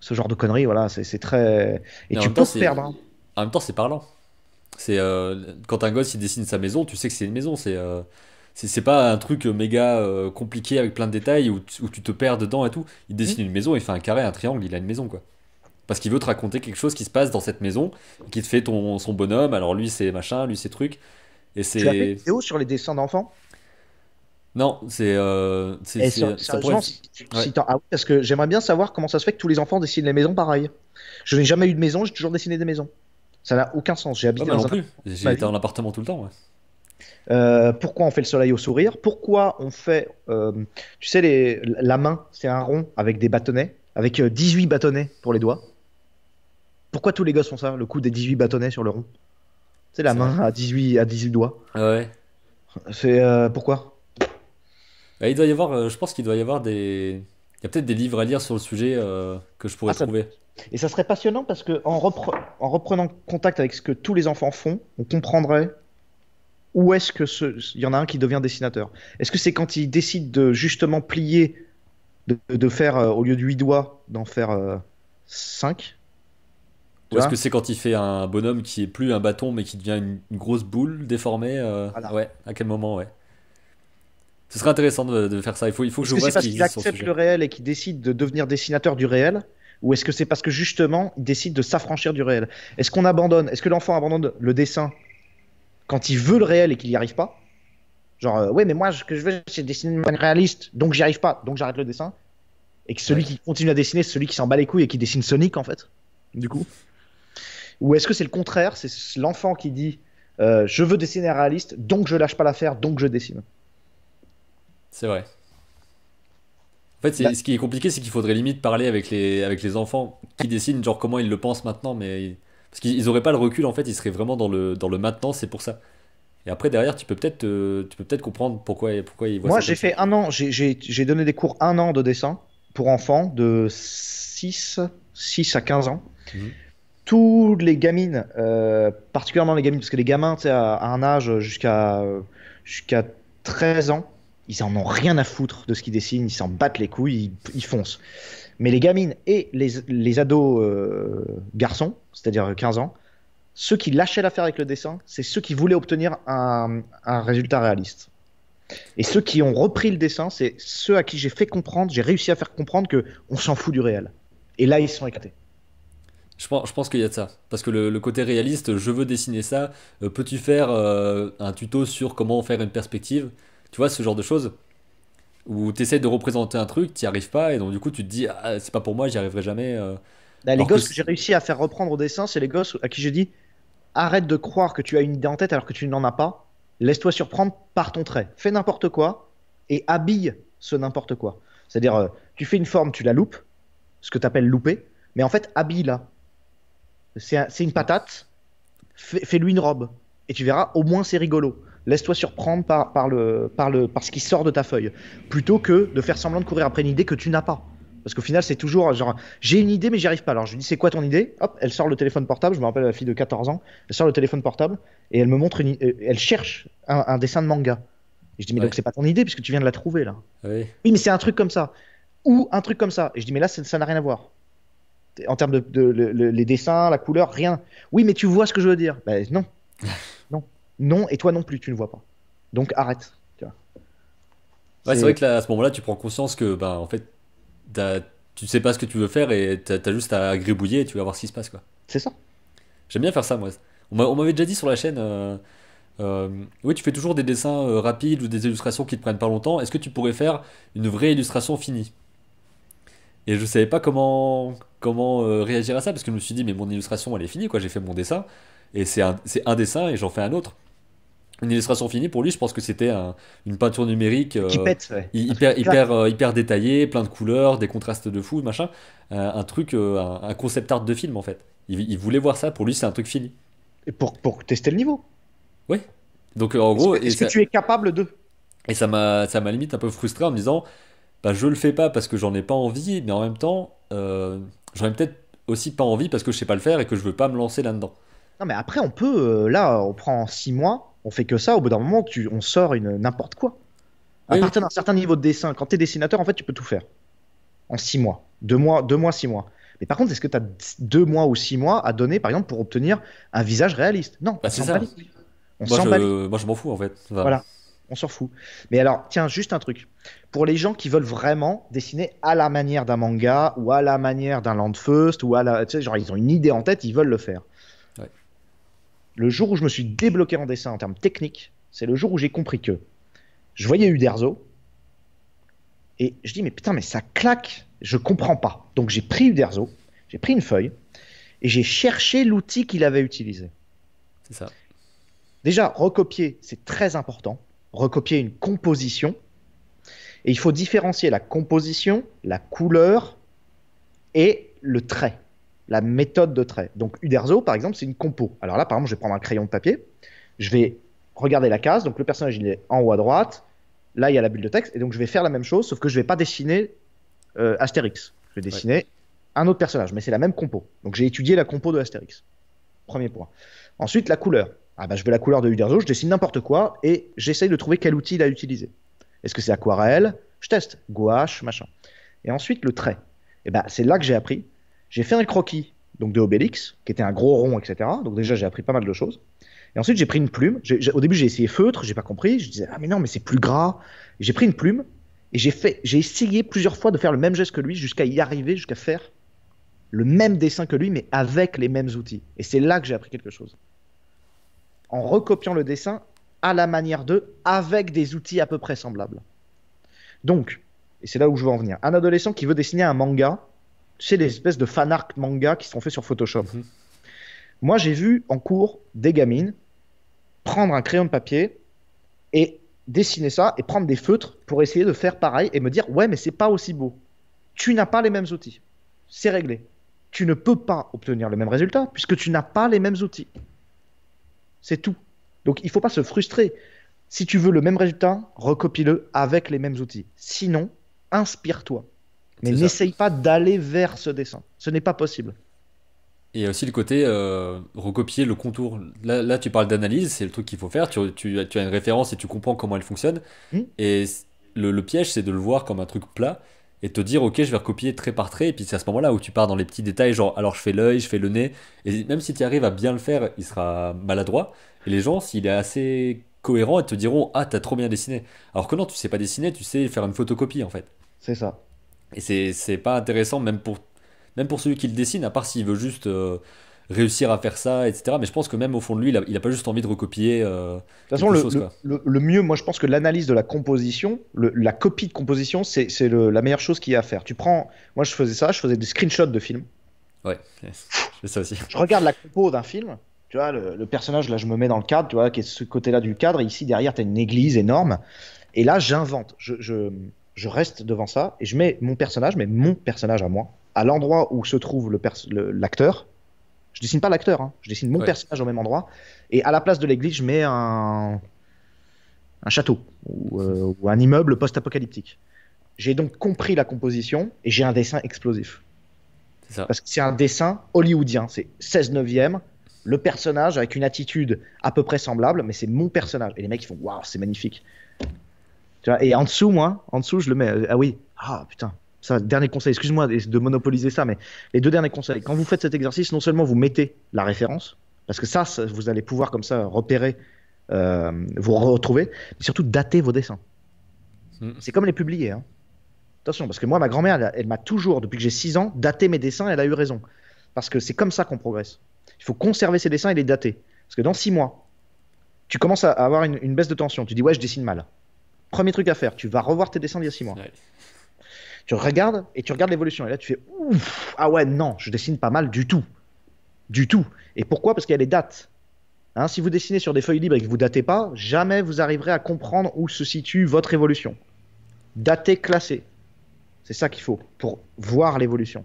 Speaker 2: ce genre de conneries, voilà, c'est très. Et, tu peux temps, perdre. Hein.
Speaker 1: En même temps, c'est parlant. C'est euh, quand un gosse il dessine sa maison, tu sais que c'est une maison. C'est euh, c'est pas un truc méga euh, compliqué avec plein de détails où, tu te perds dedans et tout. Il dessine mmh. une maison, il fait un carré, un triangle, il a une maison quoi. Parce qu'il veut te raconter quelque chose qui se passe dans cette maison, qui te fait ton, son bonhomme. Alors lui c'est machin, lui c'est truc. Et c'est. Tu as fait une
Speaker 2: vidéo sur les dessins d'enfants
Speaker 1: non, c'est. Euh, c'est, ah oui,
Speaker 2: parce que j'aimerais bien savoir comment ça se fait que tous les enfants dessinent les maisons pareil. Je n'ai jamais eu de maison, j'ai toujours dessiné des maisons. Ça n'a aucun sens. J'ai habité dans un... été
Speaker 1: appartement tout le temps.
Speaker 2: Euh, pourquoi on fait le soleil au sourire Pourquoi on fait, euh, tu sais, les, la main, c'est un rond avec des bâtonnets, avec 18 euh, bâtonnets pour les doigts. Pourquoi tous les gosses font ça, le coup des 18 bâtonnets sur le rond C'est la main à 18, à 18 doigts. ouais. C'est pourquoi
Speaker 1: euh, il doit y avoir, euh, je pense qu'il doit y avoir des. Il y a peut-être des livres à lire sur le sujet euh, que je pourrais ah, trouver.
Speaker 2: Et ça serait passionnant parce que en, en, reprenant contact avec ce que tous les enfants font, on comprendrait où est-ce que ce... il y en a un qui devient dessinateur. Est-ce que c'est quand il décide de justement plier, de, faire au lieu de huit doigts, d'en faire cinq 5
Speaker 1: ou est-ce que c'est quand il fait un bonhomme qui est plus un bâton mais qui devient une, grosse boule déformée Ouais, à quel moment, ouais ce serait intéressant de, faire ça. Il faut, il faut que je vois ce qu'ils acceptent le
Speaker 2: réel et qu'il décide de devenir dessinateur du réel ou est-ce que c'est parce que justement Il décide de s'affranchir du réel Est-ce qu'on abandonne Est-ce que l'enfant abandonne le dessin quand il veut le réel et qu'il n'y arrive pas Genre, euh, ouais, mais moi, ce que je veux, c'est dessiner de manière réaliste, donc j'y arrive pas, donc j'arrête le dessin. Et que celui qui continue à dessiner, c'est celui qui s'en bat les couilles et qui dessine Sonic, en fait, du coup. Ou est-ce que c'est le contraire C'est l'enfant qui dit, euh, je veux dessiner réaliste, donc je lâche pas l'affaire, donc je dessine.
Speaker 1: C'est vrai. En fait, bah. ce qui est compliqué, c'est qu'il faudrait limite parler avec les, avec les enfants qui dessinent, genre comment ils le pensent maintenant, mais parce qu'ils n'auraient pas le recul, en fait, ils seraient vraiment dans le, dans le maintenant, c'est pour ça. Et après, derrière, tu peux peut-être euh, tu peux peut-être comprendre pourquoi, pourquoi ils voient Moi, j'ai
Speaker 2: fait un an, j'ai donné des cours un an de dessin pour enfants de 6, 6 à 15 ans. Mhm. tous Toutes les gamines, euh, particulièrement les gamines, parce que les gamins, tu sais, à, à, un âge jusqu'à jusqu'à 13 ans, ils en ont rien à foutre de ce qu'ils dessinent, ils s'en battent les couilles, ils, foncent. Mais les gamines et les, ados euh, garçons, c'est-à-dire 15 ans, ceux qui lâchaient l'affaire avec le dessin, c'est ceux qui voulaient obtenir un, résultat réaliste. Et ceux qui ont repris le dessin, c'est ceux à qui j'ai fait comprendre, j'ai réussi à faire comprendre qu'on s'en fout du réel. Et là, ils sont éclatés.
Speaker 1: Je pense, qu'il y a de ça. Parce que le, côté réaliste, je veux dessiner ça, euh, peux-tu faire euh, un tuto sur comment faire une perspective tu vois, ce genre de choses où tu essaies de représenter un truc, tu n'y arrives pas, et donc du coup tu te dis, ah, c'est pas pour moi, j'y arriverai jamais. Euh.
Speaker 2: Bah, les gosses que, j'ai réussi à faire reprendre au dessin, c'est les gosses à qui je dis, arrête de croire que tu as une idée en tête alors que tu n'en as pas, laisse-toi surprendre par ton trait, fais n'importe quoi, et habille ce n'importe quoi. C'est-à-dire, euh, tu fais une forme, tu la loupes, ce que tu appelles louper, mais en fait, habille-la. C'est une patate, fais-lui une robe, et tu verras, au moins c'est rigolo. Laisse-toi surprendre par, le, par, le, par ce qui sort de ta feuille, plutôt que de faire semblant de courir après une idée que tu n'as pas. Parce qu'au final, c'est toujours genre, j'ai une idée, mais j'y arrive pas. Alors je lui dis, c'est quoi ton idée Hop, elle sort le téléphone portable. Je me rappelle la fille de 14 ans. Elle sort le téléphone portable et elle me montre euh, Elle cherche un, dessin de manga. je dis, mais donc, donc c'est pas ton idée puisque tu viens de la trouver là. Oui, mais c'est un truc comme ça. Ou un truc comme ça. Et je dis, mais là, ça n'a rien à voir. En termes de, les dessins, la couleur, rien. Oui, mais tu vois ce que je veux dire. Ben non. non, et toi non plus, tu ne vois pas. Donc arrête.
Speaker 1: c'est vrai que là, à ce moment-là, tu prends conscience que, ben en fait, tu sais pas ce que tu veux faire et tu as juste à gribouiller et tu vas voir ce qui se passe, quoi. C'est ça. J'aime bien faire ça, moi. On m'avait déjà dit sur la chaîne, euh, euh, oui, tu fais toujours des dessins euh, rapides ou des illustrations qui te prennent pas longtemps. Est-ce que tu pourrais faire une vraie illustration finie Et je savais pas comment comment réagir à ça parce que je me suis dit, mais mon illustration, elle est finie, quoi. J'ai fait mon dessin et c'est un dessin et j'en fais un autre une illustration finie pour lui je pense que c'était une peinture numérique euh, hyper hyper euh, hyper détaillée plein de couleurs des contrastes de fou machin euh, un truc un, concept art de film en fait il, voulait voir ça pour lui c'est un truc fini et pour pour tester le niveau oui donc en gros est-ce que, tu es capable de et ça m'a ça m'a limite un peu frustré en me disant bah je le fais pas parce que j'en ai pas envie mais en même temps j'en ai peut-être aussi pas envie parce que je sais pas le faire et que je veux pas me lancer là dedans
Speaker 2: non mais après on peut là on prend six mois on fait que ça. Au bout d'un moment, tu, on sort une n'importe quoi. À partir d'un certain niveau de dessin, quand tu es dessinateur, en fait, tu peux tout faire. En six mois. deux mois, deux mois, six mois. Mais par contre, est-ce que tu as deux mois ou six mois à donner, par exemple, pour obtenir un visage réaliste Non, bah, c'est ça. On moi, je...
Speaker 1: moi, je m'en fous, en fait. Voilà
Speaker 2: on s'en fout. Mais alors, tiens, juste un truc. Pour les gens qui veulent vraiment dessiner à la manière d'un manga ou à la manière d'un landfest ou à la. Tu sais, genre, ils ont une idée en tête, ils veulent le faire le jour où je me suis débloqué en dessin en termes techniques, c'est le jour où j'ai compris que je voyais Uderzo et je dis mais putain mais ça claque, je comprends pas. Donc j'ai pris Uderzo, j'ai pris une feuille et j'ai cherché l'outil qu'il avait utilisé. C'est ça. Déjà recopier, c'est très important. Recopier une composition et il faut différencier la composition, la couleur et le trait la méthode de trait. Donc Uderzo, par exemple, c'est une compo. Alors là, par exemple, je vais prendre un crayon de papier, je vais regarder la case, donc le personnage il est en haut à droite, là il y a la bulle de texte, et donc je vais faire la même chose, sauf que je ne vais pas dessiner euh, Astérix. Je vais dessiner un autre personnage, mais c'est la même compo. Donc j'ai étudié la compo de Astérix. Premier point. Ensuite, la couleur. Ah bah, je veux la couleur de Uderzo, je dessine n'importe quoi et j'essaye de trouver quel outil il a utilisé. Est-ce que c'est aquarelle Je teste, gouache, machin. Et ensuite, le trait. Et ben, c'est là que j'ai appris j'ai fait un croquis donc de Obélix, qui était un gros rond, etc. Donc déjà, j'ai appris pas mal de choses. Et ensuite, j'ai pris une plume. au début, j'ai essayé feutre, j'ai pas compris. Je disais, ah mais non, mais c'est plus gras. J'ai pris une plume et j'ai fait, j'ai essayé plusieurs fois de faire le même geste que lui jusqu'à y arriver, jusqu'à faire le même dessin que lui, mais avec les mêmes outils. Et c'est là que j'ai appris quelque chose. En recopiant le dessin à la manière de, avec des outils à peu près semblables. Donc, et c'est là où je veux en venir, un adolescent qui veut dessiner un manga, c'est des espèces de fan art manga qui sont faits sur Photoshop. Mhm. Moi, j'ai vu en cours des gamines prendre un crayon de papier et dessiner ça et prendre des feutres pour essayer de faire pareil et me dire ouais mais c'est pas aussi beau. Tu n'as pas les mêmes outils. C'est réglé. Tu ne peux pas obtenir le même résultat puisque tu n'as pas les mêmes outils. C'est tout. Donc il faut pas se frustrer. Si tu veux le même résultat, recopie-le avec les mêmes outils. Sinon, inspire-toi. Mais n'essaye pas d'aller vers ce dessin. Ce n'est pas possible.
Speaker 1: Et aussi le côté euh, recopier le contour. Là, tu parles d'analyse, c'est le truc qu'il faut faire. Tu, as une référence et tu comprends comment elle fonctionne. Hmm. Et le, piège, c'est de le voir comme un truc plat et te dire, ok, je vais recopier trait par trait. Et puis c'est à ce moment-là où tu pars dans les petits détails, genre, alors je fais l'œil, je fais le nez. Et même si tu arrives à bien le faire, il sera maladroit. Et les gens, s'il est assez cohérent, ils te diront, ah, t'as trop bien dessiné. Alors que non, tu sais pas dessiner, tu sais faire une photocopie en fait. C'est ça. Et c'est pas intéressant, même pour, même pour celui qui le dessine, à part s'il veut juste euh, réussir à faire ça, etc. Mais je pense que même au fond de lui, il a, a pas juste envie de recopier. Euh, de toute façon, le,
Speaker 2: le, mieux, moi je pense que l'analyse de la composition, la copie de composition, c'est la meilleure chose qu'il y a à faire. Tu prends, moi je faisais ça, je faisais des screenshots de films.
Speaker 1: Ouais, fais ça aussi.
Speaker 2: Je regarde la compo d'un film, tu vois, le, le, personnage, là, je me mets dans le cadre, tu vois, qui est ce côté-là du cadre, et ici, derrière, tu as une église énorme, et là, j'invente. je, je reste devant ça et je mets mon personnage, mais mon personnage à moi, à l'endroit où se trouve l'acteur. Je dessine pas l'acteur, hein. je dessine mon personnage au même endroit. Et à la place de l'église, je mets un, château euh, ou, un immeuble post-apocalyptique. J'ai donc compris la composition et j'ai un dessin explosif. Ça. Parce que c'est un dessin hollywoodien, c'est 16 neuvième, le personnage avec une attitude à peu près semblable, mais c'est mon personnage. Et les mecs, ils font Waouh, c'est magnifique et en dessous, moi, en dessous, je le mets. Euh, ah oui, ah putain, ça, dernier conseil, excuse-moi de monopoliser ça, mais les deux derniers conseils. Quand vous faites cet exercice, non seulement vous mettez la référence, parce que ça, vous allez pouvoir comme ça repérer, euh, vous retrouver, mais surtout dater vos dessins. Hmm. C'est comme les publier. Hein. Attention, parce que moi, ma grand-mère, elle, m'a toujours, depuis que j'ai 6 ans, daté mes dessins, elle a eu raison. Parce que c'est comme ça qu'on progresse. Il faut conserver ses dessins et les dater. Parce que dans 6 mois, tu commences à avoir une baisse de tension. Tu dis, ouais, je dessine mal. Premier truc à faire, tu vas revoir tes dessins d'il y a 6 mois. Tu regardes et tu regardes l'évolution. Et là, tu fais ouf, ah ouais, non, je dessine pas mal du tout. Du tout. Et pourquoi Parce qu'il y a les dates. Hein, si vous dessinez sur des feuilles libres et que vous datez pas, jamais vous arriverez à comprendre où se situe votre évolution. Dater, classer. C'est ça qu'il faut pour voir l'évolution.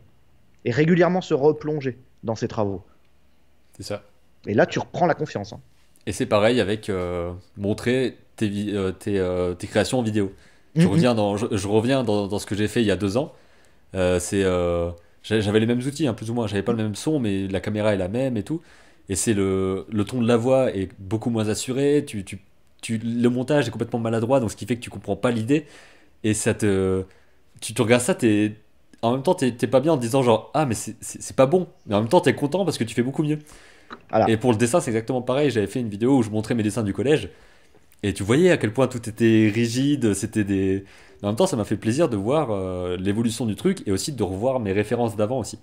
Speaker 2: Et régulièrement se replonger dans ses travaux. C'est ça. Et là, tu reprends la confiance. Hein.
Speaker 1: Et c'est pareil avec euh, montrer euh, euh, tes, créations en vidéo. Je mm-hmm. reviens, dans, ce que j'ai fait il y a deux ans. Euh, c'est j'avais les mêmes outils, hein, plus ou moins. J'avais pas le même son, mais la caméra est la même et tout. Et c'est le, ton de la voix est beaucoup moins assuré. le montage est complètement maladroit, donc ce qui fait que tu comprends pas l'idée. Et ça te. Tu, regardes ça, En même temps, t'es pas bien en te disant genre Ah, mais c'est pas bon. Mais en même temps, t'es content parce que tu fais beaucoup mieux. Et pour le dessin, c'est exactement pareil. J'avais fait une vidéo où je montrais mes dessins du collège. Et tu voyais à quel point tout était rigide, c'était des... En même temps, ça m'a fait plaisir de voir euh, l'évolution du truc et aussi de revoir mes références d'avant aussi.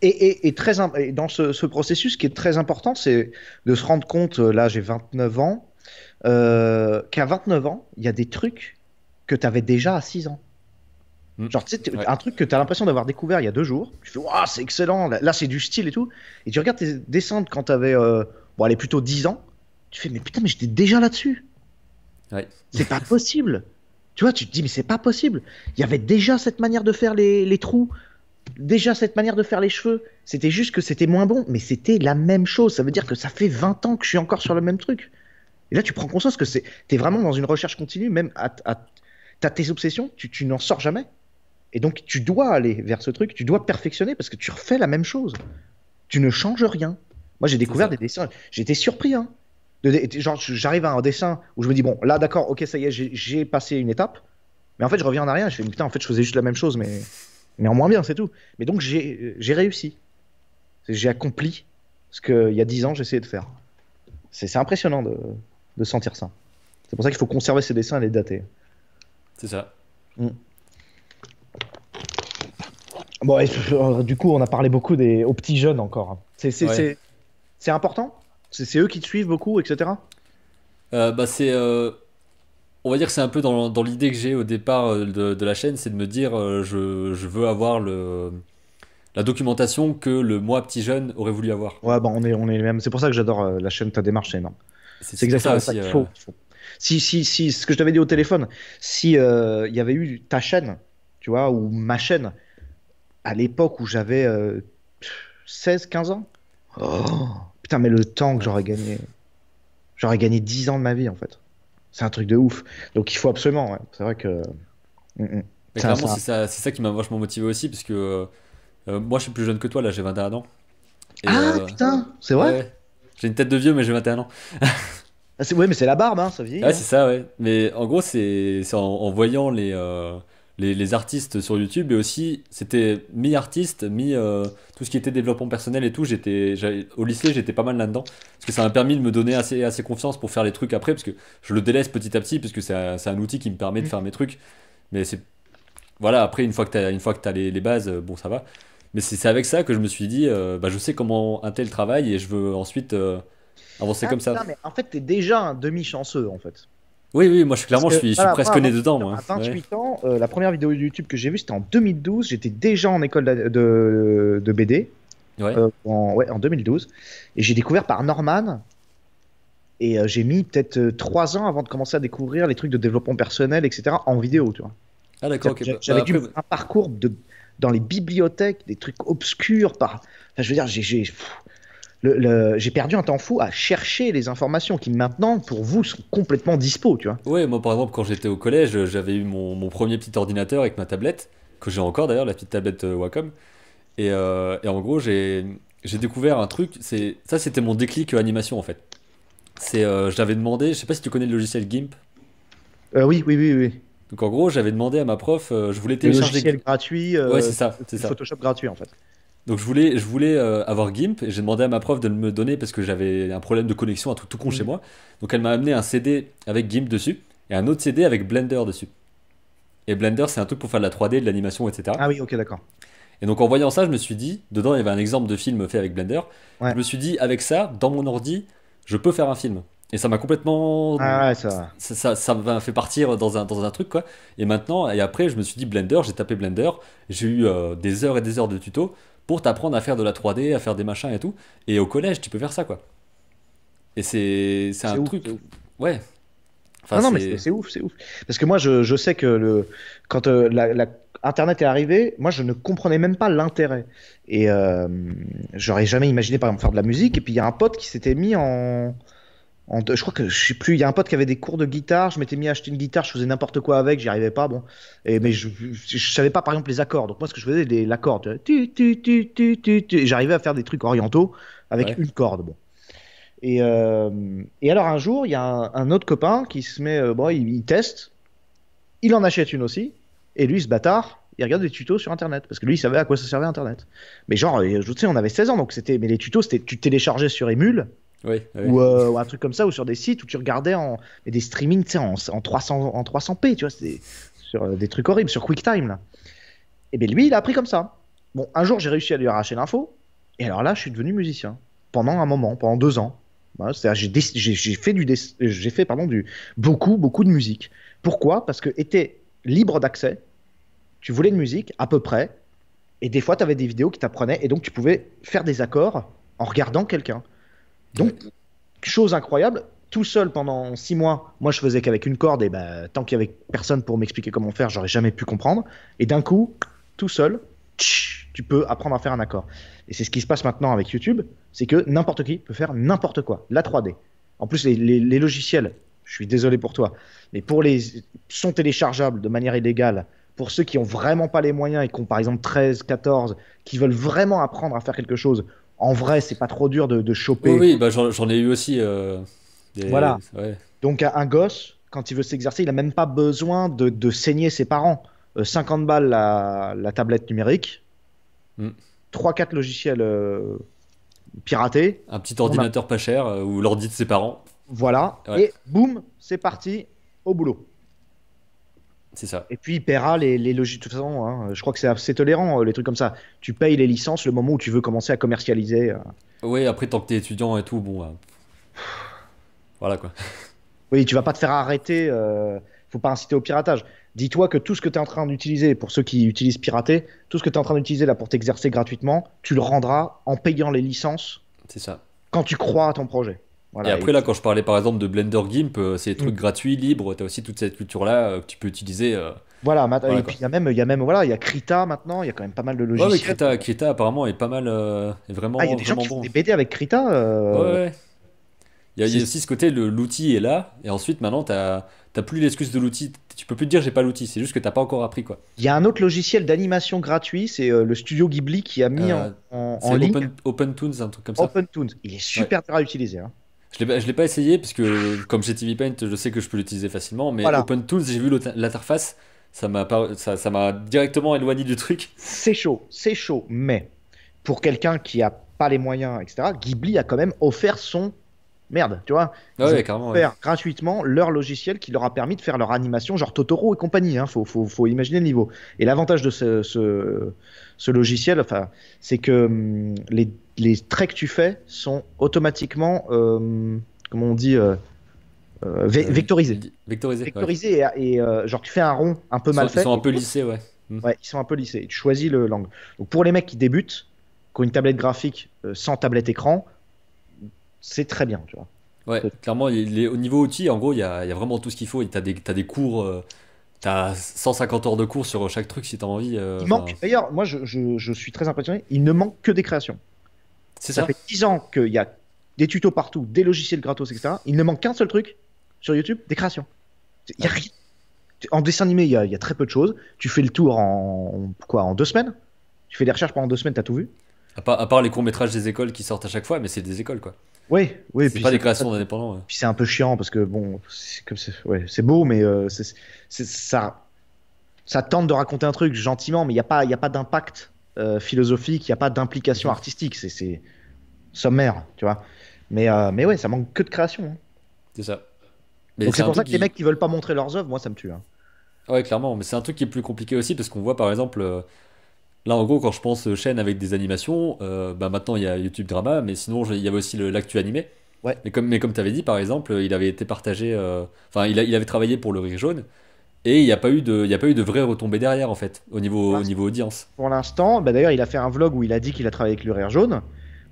Speaker 2: Et, très dans ce, processus, ce qui est très important, c'est de se rendre compte, euh, là j'ai 29 ans, euh, qu'à 29 ans, il y a des trucs que tu avais déjà à 6 ans. Mm. Genre, tu un truc que tu as l'impression d'avoir découvert il y a deux jours. Tu fais, waouh, c'est excellent, là, c'est du style et tout. Et tu regardes tes dessins quand tu avais, plutôt 10 ans. Tu fais, mais putain, mais j'étais déjà là-dessus. C'est pas possible. Tu vois, tu te dis, mais c'est pas possible. Il y avait déjà cette manière de faire les, trous, déjà cette manière de faire les cheveux. C'était juste que c'était moins bon, mais c'était la même chose. Ça veut dire que ça fait 20 ans que je suis encore sur le même truc. Et là, tu prends conscience que c'est, t'es vraiment dans une recherche continue, même à, t'as tes obsessions, tu, tu n'en sors jamais. Et donc, tu dois aller vers ce truc, tu dois perfectionner parce que tu refais la même chose. Tu ne changes rien. Moi, j'ai découvert des dessins, j'étais surpris. Hein genre, j'arrive à un dessin où je me dis, bon, là, d'accord, ok, ça y est, j'ai passé une étape. Mais en fait, je reviens en arrière je fais, putain, en fait, je faisais juste la même chose, mais, mais en moins bien, c'est tout. Mais donc, j'ai réussi. J'ai accompli ce qu'il y a dix ans, j'essayais de faire. C'est impressionnant de, sentir ça. C'est pour ça qu'il faut conserver ses dessins et les dater. C'est ça. Mm. Bon, euh, du coup, on a parlé beaucoup des, aux petits jeunes encore. C'est important c'est eux qui te suivent beaucoup, etc.
Speaker 1: Euh, bah c'est, euh, on va dire que c'est un peu dans, dans l'idée que j'ai au départ euh, de, de la chaîne, c'est de me dire je, je, veux avoir le, la documentation que le moi petit jeune aurait voulu avoir.
Speaker 2: Ouais, bah on est, on est même. C'est pour ça que j'adore la chaîne, ta démarche, hein. c'est non C'est exactement ça, qu'il faut, Si, si, si, ce que je t'avais dit au téléphone, si il y avait eu ta chaîne, tu vois, ou ma chaîne, à l'époque où j'avais 16, 15 ans. Oh Putain, mais le temps que j'aurais gagné. J'aurais gagné 10 ans de ma vie, en fait. C'est un truc de ouf. Donc il faut absolument, C'est vrai que. Mm,
Speaker 1: mm. clairement, c'est ça, qui m'a vachement motivé aussi, parce que euh, euh, moi, je suis plus jeune que toi, là, j'ai 21 ans. ah euh, putain, c'est vrai J'ai une tête de vieux, mais j'ai 21 ans.
Speaker 2: Ah, oui, mais c'est la barbe, hein, ça vieillit. Hein. c'est
Speaker 1: ça, ouais. Mais en gros, c'est en, voyant les les, artistes sur YouTube et aussi c'était mi-artiste, mi-, euh, tout ce qui était développement personnel et tout. J'étais au lycée, j'étais pas mal là-dedans parce que ça m'a permis de me donner assez, confiance pour faire les trucs après parce que je le délaisse petit à petit puisque c'est un, outil qui me permet de mm. faire mes trucs. Mais c'est voilà, après une fois que t'as une fois que as les, les, bases, euh, bon ça va. Mais c'est avec ça que je me suis dit, euh, bah, je sais comment un tel travail et je veux ensuite avancer ah, comme ça.
Speaker 2: en fait, t'es déjà un demi chanceux en fait.
Speaker 1: Oui, oui, moi je, clairement, je suis, presque né dedans. Moi. À 28
Speaker 2: ans, euh, la première vidéo YouTube que j'ai vue, c'était en 2012. J'étais déjà en école de, de, BD. Euh, en, 2012. Et j'ai découvert par Norman. Et euh, j'ai mis peut-être 3 ans avant de commencer à découvrir les trucs de développement personnel, etc. en vidéo, tu vois.
Speaker 1: Ah, d'accord, bah, J'avais bah, dû un
Speaker 2: parcours de, dans les bibliothèques, des trucs obscurs. Par... Enfin, je veux dire, j'ai j'ai perdu un temps fou à chercher les informations qui maintenant pour vous sont complètement dispo, tu vois.
Speaker 1: Oui, moi par exemple quand j'étais au collège, j'avais eu mon, premier petit ordinateur avec ma tablette, que j'ai encore d'ailleurs, la petite tablette euh, Wacom. Euh, et, en gros, j'ai, découvert un truc, ça c'était mon déclic euh, animation en fait. C'est, j'avais demandé, je sais pas si tu connais le logiciel GIMP. oui, oui, oui, oui. Donc en gros, j'avais demandé à ma prof, je voulais télécharger. Le logiciel gratuit, ouais, c'est ça.
Speaker 2: Photoshop gratuit en fait.
Speaker 1: Donc je voulais, je voulais euh, avoir GIMP et j'ai demandé à ma prof de me donner parce que j'avais un problème de connexion, un truc tout con chez mm. moi. Donc elle m'a amené un CD avec GIMP dessus et un autre CD avec Blender dessus. Et Blender, c'est un truc pour faire de la 3D, de l'animation, etc. Ah oui, ok, d'accord. Et donc en voyant ça, je me suis dit, dedans il y avait un exemple de film fait avec Blender. Je me suis dit, avec ça, dans mon ordi, je peux faire un film. Et ça m'a complètement. Ah ouais, ça. Ça, ça, ça m'a fait partir dans un, dans un truc, quoi. Et maintenant, et après, je me suis dit Blender, j'ai tapé Blender, j'ai eu euh, des heures et des heures de tutos pour t'apprendre à faire de la 3D, à faire des machins et tout. Et au collège, tu peux faire ça, quoi. Et c'est un truc. Ouais. Enfin, ah non, mais c'est
Speaker 2: ouf, c'est ouf. Parce que moi, je, sais que le, quand euh, l'Internet la, Internet est arrivé, moi je ne comprenais même pas l'intérêt. Et euh, j'aurais jamais imaginé par exemple faire de la musique. Et puis il y a un pote qui s'était mis en, je crois que je sais plus, il y a un pote qui avait des cours de guitare, je m'étais mis à acheter une guitare, je faisais n'importe quoi avec, j'y arrivais pas, bon. Et, mais je, savais pas par exemple les accords, donc moi ce que je faisais, c'était l'accord, tu, tu, tu, tu, tu, tu, j'arrivais à faire des trucs orientaux avec une corde, bon. Euh, et, alors un jour, il y a un, autre copain qui se met, euh, bon, il, teste, il en achète une aussi, et lui, ce bâtard, il regarde des tutos sur internet, parce que lui, il savait à quoi ça servait internet. Mais genre, euh, je sais, on avait 16 ans, donc c'était, mais les tutos, c'était, tu téléchargeais sur Emule euh, ou, un truc comme ça, ou sur des sites où tu regardais en, des streamings en, en, 300, en 300p, tu vois, c'est sur euh, des trucs horribles, sur QuickTime. Et bien lui, il a appris comme ça. Bon, un jour, j'ai réussi à lui arracher l'info, et alors là, je suis devenu musicien. Pendant un moment, pendant deux ans. j'ai fait, du, euh, j'ai fait pardon, du, beaucoup, beaucoup de musique. Pourquoi Parce que était libre d'accès, tu voulais de musique, à peu près, et des fois, tu avais des vidéos qui t'apprenaient, et donc tu pouvais faire des accords en regardant quelqu'un. Donc, chose incroyable, tout seul pendant six mois, moi je faisais qu'avec une corde, et ben, tant qu'il y avait personne pour m'expliquer comment faire, j'aurais jamais pu comprendre. Et d'un coup, tout seul, tu peux apprendre à faire un accord. Et c'est ce qui se passe maintenant avec YouTube, c'est que n'importe qui peut faire n'importe quoi. La 3D. En plus, les, logiciels, je suis désolé pour toi, mais pour les sont téléchargeables de manière illégale. Pour ceux qui n'ont vraiment pas les moyens et qui ont par exemple 13, 14, qui veulent vraiment apprendre à faire quelque chose, en vrai, c'est pas trop dur de, choper. Oui,
Speaker 1: bah, j'en ai eu aussi. Euh, voilà.
Speaker 2: Donc un gosse, quand il veut s'exercer, il n'a même pas besoin de, saigner ses parents. 50 euh, balles la, tablette numérique, 3-4 mm. logiciels euh,
Speaker 1: piratés. Un petit ordinateur pas cher ou l'ordi de ses parents. Voilà, et boum, c'est parti au boulot. C'est ça. Et puis il paiera
Speaker 2: les, logis… De toute façon, hein. je crois que c'est assez tolérant, euh, les trucs comme ça. Tu payes les licences le moment où tu veux commencer à commercialiser. Euh.
Speaker 1: Oui, après, tant que t'es étudiant et tout, bon. Bah, voilà quoi.
Speaker 2: Oui, tu vas pas te faire arrêter. Euh, faut pas inciter au piratage. Dis-toi que tout ce que tu es en train d'utiliser, pour ceux qui utilisent pirater, tout ce que tu es en train d'utiliser là pour t'exercer gratuitement, tu le rendras en payant les licences. C'est ça. Quand tu crois à ton projet
Speaker 1: et après, là, quand je parlais par exemple de Blender Gimp, euh, c'est des trucs mm. gratuits, libres, tu as aussi toute cette culture-là euh, que tu peux utiliser. Euh, voilà, et
Speaker 2: puis il y a même, il y a même, voilà, il y a Krita maintenant, il y a quand même pas mal de logiciels.
Speaker 1: Ouais, Krita, apparemment est pas mal, est vraiment. Ah, il y a des gens qui des
Speaker 2: BD avec Krita. Ouais Ouais.
Speaker 1: Il y, a aussi ce côté, l'outil est là, et ensuite maintenant, tu as plus l'excuse de l'outil. Tu peux plus te dire j'ai pas l'outil, c'est juste que t'as pas encore appris quoi.
Speaker 2: Il y a un autre logiciel d'animation gratuit, c'est le studio Ghibli qui a mis en, en, ligne. Open, un truc comme ça. OpenTunes, il est super à utiliser. Hein.
Speaker 1: Je ne l'ai pas essayé parce que comme chez TV Paint, je sais que je peux l'utiliser facilement, mais Open Tools, j'ai vu l'interface, ça m'a ça, directement éloigné du truc. C'est chaud, c'est chaud,
Speaker 2: mais pour quelqu'un qui a pas les moyens, etc., Ghibli a quand même offert son merde, tu vois. Ah offert gratuitement leur logiciel qui leur a permis de faire leur animation, genre Totoro et compagnie. il hein, faut, imaginer le niveau. Et l'avantage de ce, ce, logiciel, enfin, c'est que hum, les les traits que tu fais sont automatiquement, euh, comment on dit, euh,
Speaker 1: euh, euh, vectorisés. Vectorisés. Vectorisés
Speaker 2: et, genre tu fais un rond un peu mal fait. Ils sont un peu lissés, ouais. Hmm. Ouais, ils sont un peu lissés. Tu choisis le langue. Donc pour les mecs qui débutent, qui ont une tablette graphique sans tablette écran, c'est très bien, tu vois.
Speaker 1: Ouais, clairement, il est, au niveau outils, en gros, il y a, vraiment tout ce qu'il faut. Tu as, des cours, tu as 150 heures de cours sur chaque truc si tu as envie. il manque,
Speaker 2: d'ailleurs, moi je, suis très impressionné, il ne manque que des créations ça, fait 10 ans qu'il y a des tutos partout, des logiciels gratos, etc. Il ne manque qu'un seul truc sur YouTube, des créations. Il a En dessin animé, il y, a, très peu de choses. Tu fais le tour en, quoi, en deux semaines Tu fais des recherches pendant deux semaines, as tout vu
Speaker 1: à part, les courts-métrages des écoles qui sortent à chaque fois, mais c'est des écoles, quoi.
Speaker 2: Oui, oui. C'est pas des créations indépendantes. Puis c'est un peu chiant parce que, bon, c'est beau, mais euh, ça, ça tente de raconter un truc gentiment, mais il n'y a pas, y a pas d'impact euh, philosophique, il n'y a pas d'implication artistique, c'est sommaire, tu vois. Mais, euh, mais ouais, ça manque que de création. Hein. C'est ça.
Speaker 1: Mais Donc c'est pour ça que les mecs
Speaker 2: qui veulent pas montrer leurs œuvres,
Speaker 1: moi ça me tue. Hein. Ouais, clairement, mais c'est un truc qui est plus compliqué aussi parce qu'on voit par exemple. Euh, là, en gros, quand je pense chaîne avec des animations, bah maintenant il y a YouTube Drama, mais sinon il y avait aussi l'actu animé. Ouais. Mais comme, mais comme tu avais dit, par exemple, il avait été partagé. Enfin, il, il avait travaillé pour le Rire Jaune, et il n'y a, pas eu de, a pas eu de vraie retombée derrière, en fait, au niveau, au niveau audience.
Speaker 2: Pour l'instant, bah d'ailleurs, il a fait un vlog où il a dit qu'il a travaillé avec le Rire Jaune.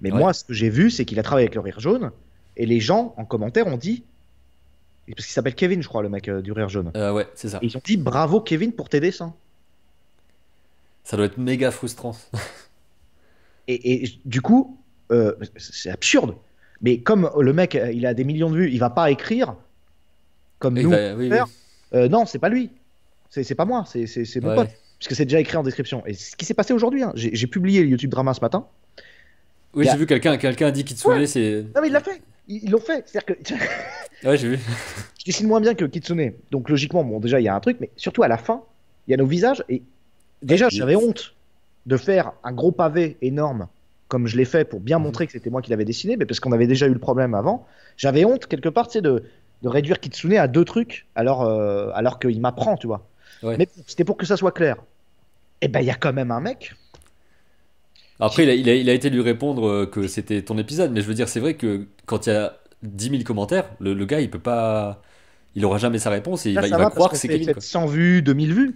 Speaker 2: Mais moi, ce que j'ai vu, c'est qu'il a travaillé avec le Rire Jaune. Et les gens, en commentaire, ont dit. Parce qu'il s'appelle Kevin, je crois, le mec euh, du Rire Jaune. Euh, ouais, c'est ça. ils ont dit bravo, Kevin, pour tes dessins.
Speaker 1: Ça doit être méga frustrant.
Speaker 2: et, du coup, euh, c'est absurde. Mais comme le mec, euh, il a des millions de vues, il va pas écrire comme nous. Euh, non, c'est pas lui, c'est pas moi, c'est mon pote parce puisque c'est déjà écrit en description. Et ce qui s'est passé aujourd'hui, hein. j'ai publié le YouTube drama ce matin.
Speaker 1: Oui, j'ai vu quelqu'un quelqu'un dit qu'il c'est.
Speaker 2: Non, mais il l'a fait, ils l'ont fait, c'est-à-dire que. ouais, j'ai vu. Je dessine moins bien que Kitsune, donc logiquement, bon, déjà il y a un truc, mais surtout à la fin, il y a nos visages et déjà j'avais honte de faire un gros pavé énorme comme je l'ai fait pour bien mhm. montrer que c'était moi qui l'avais dessiné, mais parce qu'on avait déjà eu le problème avant, j'avais honte quelque part, de de réduire Kitsune à deux trucs alors, euh, alors qu'il m'apprend, tu vois. Mais c'était pour que ça soit clair. Et eh ben, il y a quand même un mec.
Speaker 1: Après, il, a, il, a, été lui répondre euh, que c'était ton épisode, mais je veux dire, c'est vrai que quand il y a 10 000 commentaires, le, gars, il peut pas. Il aura jamais sa réponse et il va, croire que c'est quelqu'un 100
Speaker 2: vues, 2000 vues.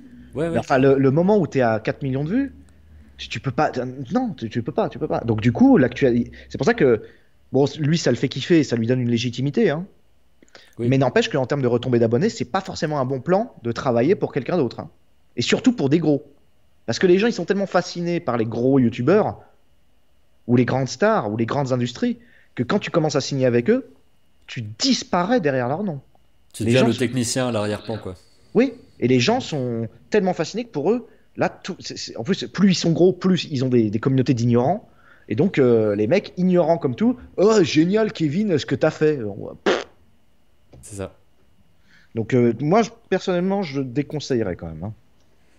Speaker 2: Enfin, le, moment où tu es à 4 millions de vues, tu, peux pas. Non, tu, tu, peux pas, tu peux pas. Donc, du coup, l'actualité. C'est pour ça que. Bon, lui, ça le fait kiffer, ça lui donne une légitimité, hein. Mais n'empêche qu'en termes de retombées d'abonnés, c'est pas forcément un bon plan de travailler pour quelqu'un d'autre. Hein. Et surtout pour des gros. Parce que les gens, ils sont tellement fascinés par les gros youtubeurs, ou les grandes stars, ou les grandes industries, que quand tu commences à signer avec eux, tu disparais derrière leur nom.
Speaker 1: Tu deviens le technicien à l'arrière-plan, quoi.
Speaker 2: Oui, et les gens sont tellement fascinés que pour eux, là, tout... en plus, plus ils sont gros, plus ils ont des, communautés d'ignorants. Et donc, euh, les mecs ignorants comme tout, oh, génial, Kevin, ce que t'as fait. C'est ça. Donc euh, moi, je, personnellement, je déconseillerais quand même hein,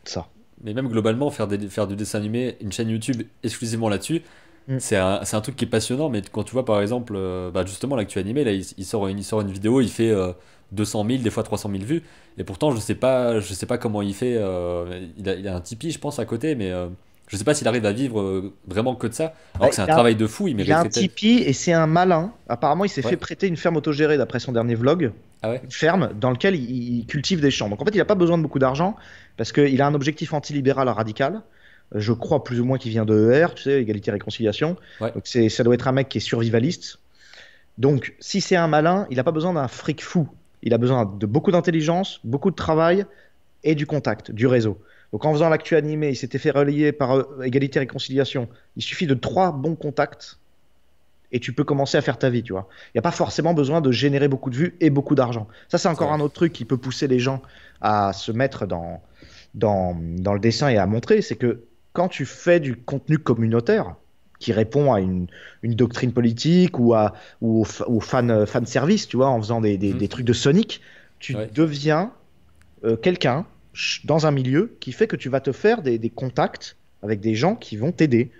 Speaker 2: ça.
Speaker 1: Mais même globalement, faire, des, faire du dessin animé, une chaîne YouTube exclusivement là-dessus, mm. c'est un, truc qui est passionnant. Mais quand tu vois par exemple, euh, bah justement, l'actu animé, là, il, sort une, il sort une vidéo, il fait 200 euh, 000, des fois 300 000 vues. Et pourtant, je sais pas, je sais pas comment il fait. il, a, il a un Tipeee, je pense, à côté, mais je ne sais pas s'il arrive à vivre euh, vraiment que de ça. Bah, c'est un travail de fou, il Il a un Tipeee
Speaker 2: et c'est un malin. Apparemment, il s'est fait prêter une ferme autogérée d'après son dernier vlog. Ah une ferme dans laquelle il, cultive des champs. Donc en fait, il n'a pas besoin de beaucoup d'argent parce qu'il a un objectif anti antilibéral radical. Euh, je crois plus ou moins qu'il vient de ER, tu sais, égalité et réconciliation. Donc ça doit être un mec qui est survivaliste. Donc si c'est un malin, il n'a pas besoin d'un fric fou. Il a besoin de beaucoup d'intelligence, beaucoup de travail et du contact, du réseau. Donc en faisant l'actu animée, il s'était fait relayer par euh, Égalité et Réconciliation. Il suffit de trois bons contacts et tu peux commencer à faire ta vie, tu vois. Il n'y a pas forcément besoin de générer beaucoup de vues et beaucoup d'argent. Ça, c'est encore un autre truc qui peut pousser les gens à se mettre dans, dans, le dessin et à montrer, c'est que quand tu fais du contenu communautaire, qui répond à une, une, doctrine politique ou, à, ou au, fan, euh, fan service, tu vois, en faisant des, des, mmh. trucs de Sonic, tu deviens euh, quelqu'un dans un milieu qui fait que tu vas te faire des, contacts avec des gens qui vont t'aider.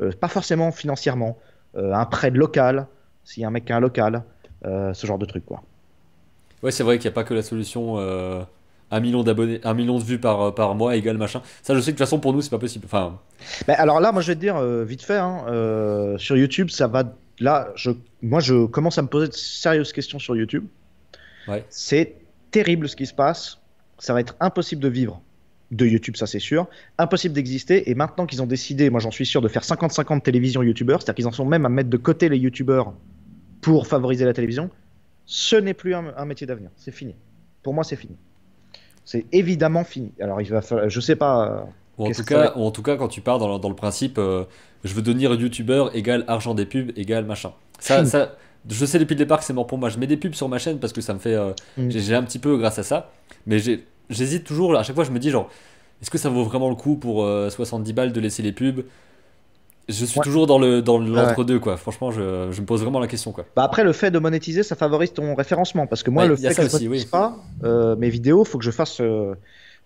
Speaker 2: Euh, pas forcément financièrement, euh, un prêt de local, s'il y a un mec qui a un local, euh, ce genre de truc. Quoi.
Speaker 1: Ouais, c'est vrai qu'il n'y a pas que la solution 1 million d'abonnés, un million de vues par, par mois égale machin. Ça, je sais que de toute façon, pour nous, c'est pas possible. Enfin...
Speaker 2: Ben, alors là, moi, je vais te dire vite fait, hein, sur YouTube, ça va. Là, je, moi, je commence à me poser de sérieuses questions sur YouTube. Ouais. C'est terrible ce qui se passe ça va être impossible de vivre de YouTube, ça c'est sûr. Impossible d'exister. Et maintenant qu'ils ont décidé, moi j'en suis sûr, de faire 50-50 télévision youtubeurs, c'est-à-dire qu'ils en sont même à mettre de côté les youtubeurs pour favoriser la télévision, ce n'est plus un, métier d'avenir. C'est fini. Pour moi, c'est fini. C'est évidemment fini. Alors il va falloir, je sais
Speaker 1: pas. Euh, en, tout cas, en tout cas, quand tu pars dans, le principe, euh, je veux devenir youtubeur égale argent des pubs égale machin. ça, je sais depuis le départ que c'est mort pour moi. Je mets des pubs sur ma chaîne parce que ça me fait. Euh, mm. J'ai un petit peu grâce à ça. Mais j'hésite toujours. À chaque fois, je me dis genre, est-ce que ça vaut vraiment le coup pour 70 euh, balles de laisser les pubs je suis toujours dans le dans l'entre-deux quoi. Franchement, je, me pose vraiment la question quoi.
Speaker 2: Bah après le fait de monétiser, ça favorise ton référencement parce que moi le fait que je monétise pas euh, mes vidéos, faut que je fasse il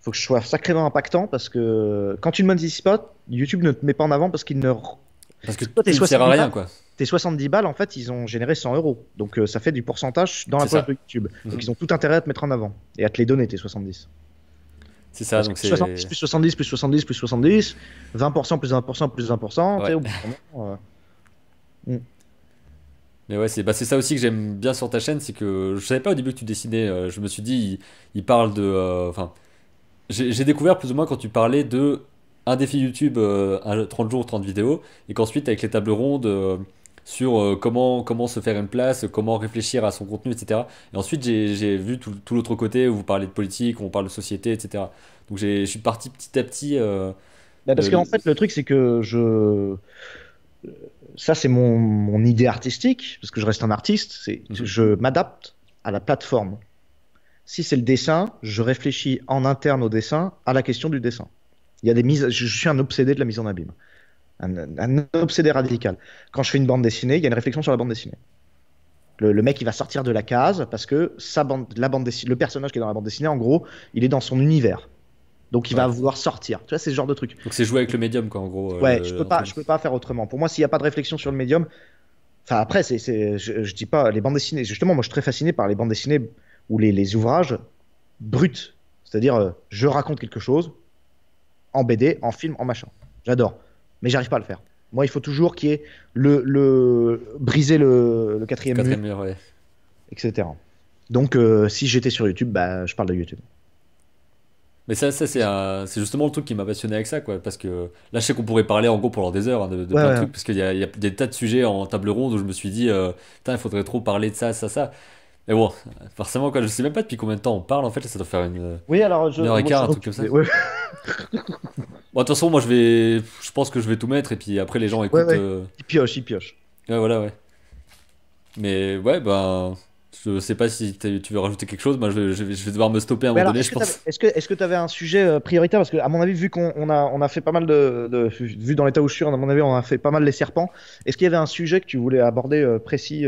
Speaker 2: faut que je sois sacrément impactant parce que quand tu ne monétises pas, YouTube ne te met pas en avant parce qu'il ne parce que toi, à rien, quoi. Tes 70 balles, en fait, ils ont généré 100 euros. Donc, euh, ça fait du pourcentage dans la poche de YouTube. Donc, mhm. ils ont tout intérêt à te mettre en avant et à te les donner, tes 70.
Speaker 1: C'est ça, donc c'est. 70 plus
Speaker 2: 70 plus 70 plus 70, 20% plus 20% plus 20%, euh, hmm.
Speaker 1: Mais ouais, bah, c'est ça aussi que j'aime bien sur ta chaîne, c'est que je savais pas au début que tu dessinais, euh, je me suis dit, il, parle de. Enfin, j'ai découvert plus ou moins quand tu parlais de un défi YouTube, 30 euh, jours, 30 vidéos, et qu'ensuite, avec les tables rondes, euh, sur euh, comment, comment se faire une place, comment réfléchir à son contenu, etc. Et ensuite, j'ai vu tout, l'autre côté où vous parlez de politique, où on parle de société, etc. Donc, je suis parti petit à petit. Bah, parce qu'en fait,
Speaker 2: le truc, c'est que je. Ça, c'est mon, idée artistique, parce que je reste un artiste. que mhm. Je m'adapte à la plateforme. Si c'est le dessin, je réfléchis en interne au dessin à la question du dessin. Il y a des mises, je suis un obsédé de la mise en abîme. Un, obsédé radical. Quand je fais une bande dessinée, il y a une réflexion sur la bande dessinée. Le, mec, il va sortir de la case parce que sa bande, la bande dessinée, le personnage qui est dans la bande dessinée, en gros, il est dans son univers. Donc il va vouloir sortir. Tu vois, c'est ce genre de truc.
Speaker 1: Donc c'est jouer avec le médium, quoi, en gros. Ouais, euh, je peux pas,
Speaker 2: je peux pas faire autrement. Pour moi, s'il n'y a pas de réflexion sur le médium, enfin après, c'est, je, je, dis pas les bandes dessinées. Justement, moi, je suis très fasciné par les bandes dessinées ou les, ouvrages bruts. C'est-à-dire, euh, je raconte quelque chose, en BD, en film, en machin. J'adore. Mais j'arrive pas à le faire. Moi, il faut toujours qu'il y ait le, le briser le, le quatrième, mur, etc. Donc, euh, si j'étais sur YouTube, bah, je parle de YouTube.
Speaker 1: Mais ça, c'est, justement le truc qui m'a passionné avec ça, quoi. Parce que là, je sais qu'on pourrait parler en gros pendant des heures hein, de, parce qu'il y, a, des tas de sujets en table ronde où je me suis dit, euh, il faudrait trop parler de ça, ça, ça. Et bon, forcément, quoi, je sais même pas depuis combien de temps on parle en fait, ça doit faire une, oui, alors je, heure un truc comme ça. bon, de toute façon, moi je vais. Je pense que je vais tout mettre et puis après les gens écoutent. Ouais, ouais. Euh, ils piochent, ils piochent. Ouais, voilà, ouais. Mais ouais, ben. Je sais pas si tu veux rajouter quelque chose, moi ben, je, vais devoir me stopper à un moment donné, je pense.
Speaker 2: Est-ce que est-ce que tu avais un sujet euh, prioritaire Parce que, à mon avis, vu qu'on a, on a fait pas mal de, Vu dans l'état où je suis, à mon avis, on a fait pas mal les serpents. Est-ce qu'il y avait un sujet que tu voulais aborder euh, précis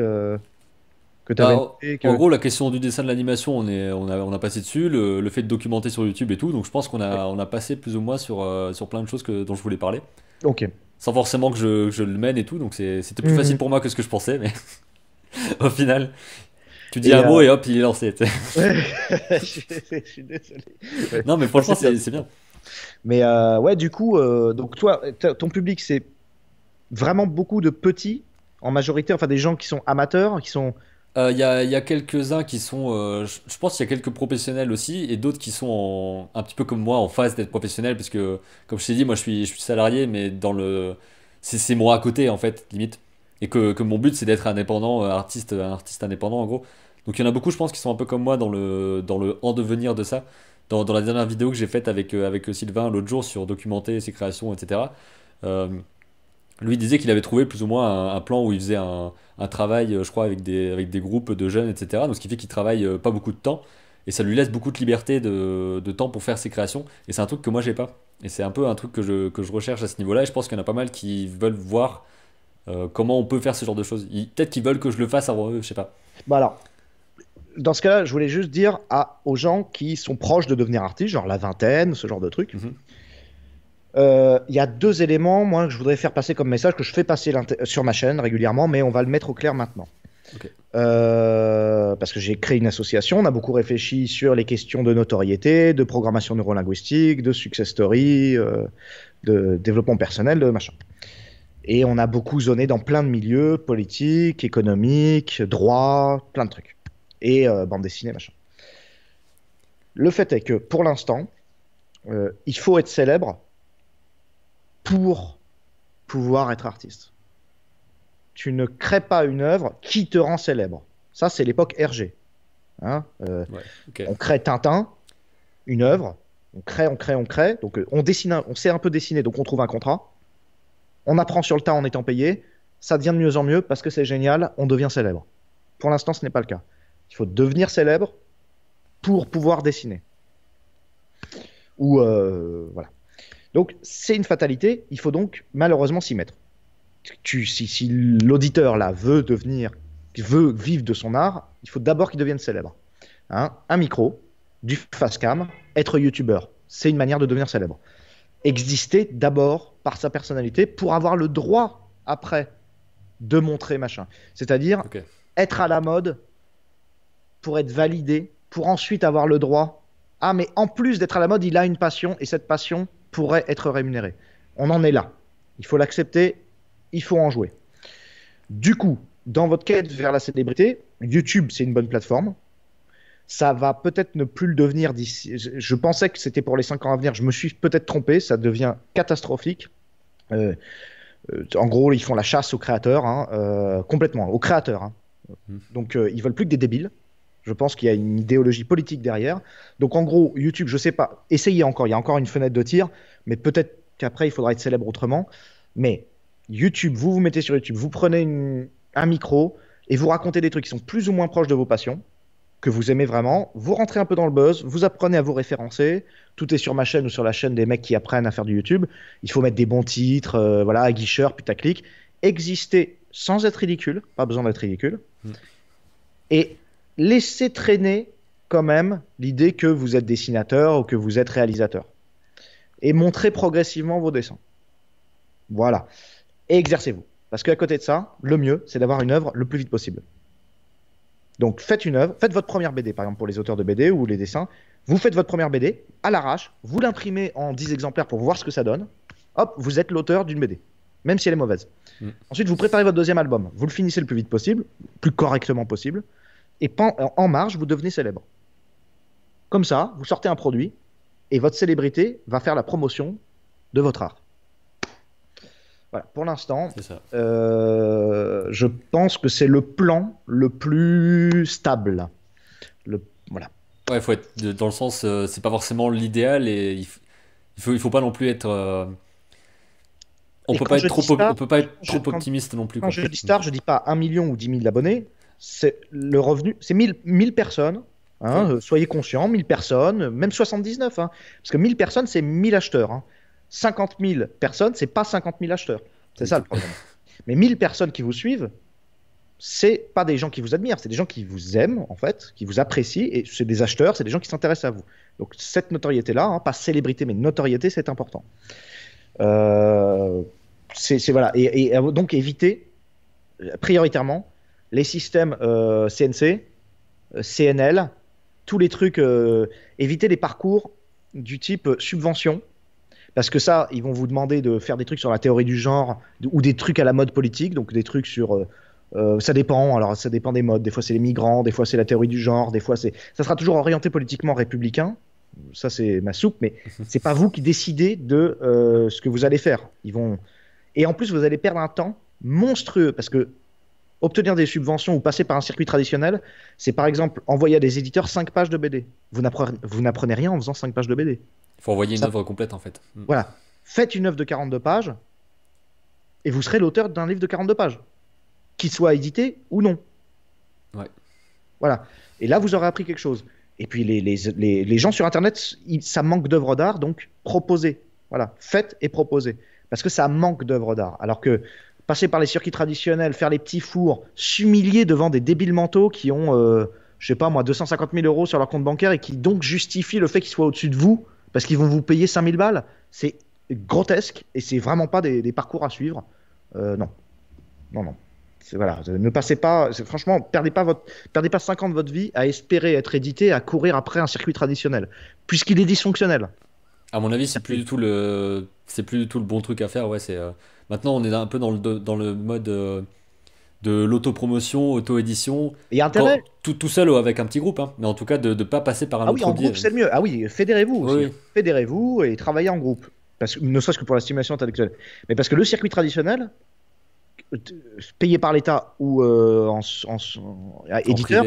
Speaker 2: bah, en gros, la
Speaker 1: question du dessin de l'animation, on, est, on, a, on a passé dessus, le, fait de documenter sur YouTube et tout, donc je pense qu'on a, on a passé plus ou moins sur, euh, sur plein de choses que, dont je voulais parler. Ok. Sans forcément que je, je le mène et tout, donc c'était plus mhm. facile pour moi que ce que je pensais, mais au final, tu dis un mot euh, et hop, il est lancé. je, suis désolé. Non, mais franchement, c'est bien. Mais
Speaker 2: euh, ouais, du coup, donc toi, ton public, c'est vraiment beaucoup de petits, en majorité, enfin des gens qui sont amateurs, qui sont
Speaker 1: euh, il y, a, y a quelques-uns qui sont, euh, je, pense qu'il y a quelques professionnels aussi, et d'autres qui sont un petit peu comme moi en phase d'être professionnel, parce que, comme je t'ai dit, moi je suis, je suis salarié, mais dans le, c'est moi à côté en fait, limite. Et que, que mon but c'est d'être indépendant, euh, artiste, artiste indépendant en gros. Donc il y en a beaucoup, je pense, qui sont un peu comme moi dans le, dans le en devenir de ça. Dans, dans la dernière vidéo que j'ai faite avec, avec Sylvain l'autre jour sur documenter ses créations, etc lui disait qu'il avait trouvé plus ou moins un, plan où il faisait un, travail, euh, je crois, avec des, des groupes de jeunes, etc. Donc ce qui fait qu'il travaille euh, pas beaucoup de temps et ça lui laisse beaucoup de liberté de, temps pour faire ses créations. Et c'est un truc que moi j'ai pas. Et c'est un peu un truc que je, recherche à ce niveau-là. Et je pense qu'il y en a pas mal qui veulent voir euh, comment on peut faire ce genre de choses. Peut-être qu'ils veulent que je le fasse avant eux, je sais pas.
Speaker 2: Bah, alors, dans ce cas-là, je voulais juste dire à, aux gens qui sont proches de devenir artistes, genre la vingtaine, ce genre de truc. Mhm. Euh, il y a deux éléments, moi, que je voudrais faire passer comme message, que je fais passer euh, sur ma chaîne régulièrement, mais on va le mettre au clair maintenant. Euh, parce que j'ai créé une association, on a beaucoup réfléchi sur les questions de notoriété, de programmation neurolinguistique, de success story, de développement personnel, de machin. Et on a beaucoup zoné dans plein de milieux, politiques, économiques, droit, plein de trucs. Et bande dessinée, machin. Le fait est que pour l'instant, il faut être célèbre pour pouvoir être artiste. Tu ne crées pas une œuvre qui te rend célèbre. Ça, c'est l'époque RG. Hein, euh, on crée Tintin, une œuvre, on crée, on crée, on crée. Donc euh, on dessine, on sait un peu dessiner, donc on trouve un contrat. On apprend sur le tas en étant payé. Ça devient de mieux en mieux parce que c'est génial, on devient célèbre. Pour l'instant, ce n'est pas le cas. Il faut devenir célèbre pour pouvoir dessiner. Ou euh, voilà. Donc c'est une fatalité, il faut donc malheureusement s'y mettre. Tu, si, si l'auditeur là veut devenir, veut vivre de son art, il faut d'abord qu'il devienne célèbre. Hein, un micro, du facecam, être youtubeur, c'est une manière de devenir célèbre. Exister d'abord par sa personnalité pour avoir le droit après de montrer machin. C'est-à-dire être à la mode pour être validé, pour ensuite avoir le droit. Ah mais en plus d'être à la mode, il a une passion et cette passion, pourrait être rémunéré. On en est là. Il faut l'accepter, il faut en jouer. Du coup, dans votre quête vers la célébrité, YouTube, c'est une bonne plateforme. Ça va peut-être ne plus le devenir d'ici. Je pensais que c'était pour les 5 ans à venir. Je me suis peut-être trompé. Ça devient catastrophique. Euh, euh, en gros, ils font la chasse aux créateurs, hein, euh, complètement, aux créateurs. Hein. Mmh. Donc, ils veulent plus que des débiles. Je pense qu'il y a une idéologie politique derrière. Donc en gros, YouTube, je sais pas, essayez encore, il y a encore une fenêtre de tir, mais peut-être qu'après, il faudra être célèbre autrement. Mais YouTube, vous vous mettez sur YouTube, vous prenez un micro et vous racontez des trucs qui sont plus ou moins proches de vos passions, que vous aimez vraiment, vous rentrez un peu dans le buzz, vous apprenez à vous référencer, tout est sur ma chaîne ou sur la chaîne des mecs qui apprennent à faire du YouTube, il faut mettre des bons titres, euh, voilà, aguicheur, putaclic, exister sans être ridicule, pas besoin d'être ridicule, mm. et laissez traîner quand même l'idée que vous êtes dessinateur ou que vous êtes réalisateur. Et montrez progressivement vos dessins. Voilà. Et exercez-vous. Parce qu'à côté de ça, le mieux, c'est d'avoir une œuvre le plus vite possible. Donc faites une œuvre, faites votre première BD, par exemple pour les auteurs de BD ou les dessins. Vous faites votre première BD à l'arrache, vous l'imprimez en 10 exemplaires pour voir ce que ça donne. Hop, vous êtes l'auteur d'une BD, même si elle est mauvaise. Mm. Ensuite, vous préparez votre deuxième album, vous le finissez le plus vite possible, plus correctement possible et en marge, vous devenez célèbre. Comme ça, vous sortez un produit et votre célébrité va faire la promotion de votre art. Voilà, pour l'instant, euh, je pense que c'est le plan le plus stable. Le,
Speaker 1: voilà. faut être dans le sens, ce euh, c'est pas forcément l'idéal et il faut, il faut, pas non plus être. Euh,
Speaker 2: on, peut pas être trop, peut pas être trop optimiste
Speaker 1: non plus. Quand je dis
Speaker 2: star, je dis pas 1 million ou 10 000 abonnés, c'est le revenu, c'est 1000, mille personnes. Hein, euh, soyez conscients, 1000 personnes, même 79, hein, parce que 1000 personnes, c'est 1000 acheteurs. Hein. 50 000 personnes, c'est pas 50 000 acheteurs. C'est ça le problème. Mais 1000 personnes qui vous suivent, c'est pas des gens qui vous admirent, c'est des gens qui vous aiment, en fait, qui vous apprécient, et c'est des acheteurs, c'est des gens qui s'intéressent à vous. Donc cette notoriété-là, hein, pas célébrité, mais notoriété, c'est important. Euh, c'est voilà. et donc éviter prioritairement les systèmes CNC, euh, CNL, euh, tous les trucs, euh, évitez les parcours du type subvention. Parce que ça, ils vont vous demander de faire des trucs sur la théorie du genre ou des trucs à la mode politique, donc des trucs sur ça dépend. Alors, ça dépend des modes. Des fois, c'est les migrants. Des fois, c'est la théorie du genre. Des fois, c'est. Ça sera toujours orienté politiquement républicain. Ça, c'est ma soupe. Mais c'est pas vous qui décidez de ce que vous allez faire. Ils vont. Et en plus, vous allez perdre un temps monstrueux parce que obtenir des subventions ou passer par un circuit traditionnel, c'est par exemple envoyer à des éditeurs 5 pages de BD. Vous n'apprenez rien en faisant 5 pages de BD.
Speaker 1: Il faut envoyer une œuvre complète en fait. Hmm.
Speaker 2: Voilà. Faites une œuvre de 42 pages et vous serez l'auteur d'un livre de 42 pages, qu'il soit édité ou non. Ouais. Voilà. Et là, vous aurez appris quelque chose. Et puis, les, gens sur Internet, ça manque d'œuvres d'art, donc proposez. Voilà. Faites et proposez. Parce que ça manque d'œuvres d'art. Alors que passer par les circuits traditionnels, faire les petits fours, s'humilier devant des débiles mentaux qui ont, je euh, je sais pas moi, 250 000 euros sur leur compte bancaire et qui donc justifient le fait qu'ils soient au-dessus de vous parce qu'ils vont vous payer 5000 balles. C'est grotesque et c'est vraiment pas des, parcours à suivre. Euh, non. Non, non. Voilà, euh, ne passez pas, franchement, perdez pas, votre, perdez pas 5 ans de votre vie à espérer être édité, à courir après un circuit traditionnel, puisqu'il est dysfonctionnel.
Speaker 1: À mon avis, c'est plus tout le, c'est plus du tout le bon truc à faire. Ouais, c'est Maintenant, on est un peu dans le, dans le mode de euh, de l'autopromotion, auto-édition. Et tout, seul ou avec un petit groupe, hein. mais en tout cas de ne pas passer par un ah oui, en groupe, c'est
Speaker 2: le mieux. Ah oui, fédérez-vous hein. Fédérez-vous et travaillez en groupe. Parce, ne serait-ce que pour la stimulation intellectuelle. Mais parce que le circuit traditionnel, euh, payé par l'État ou euh, en, en, éditeur,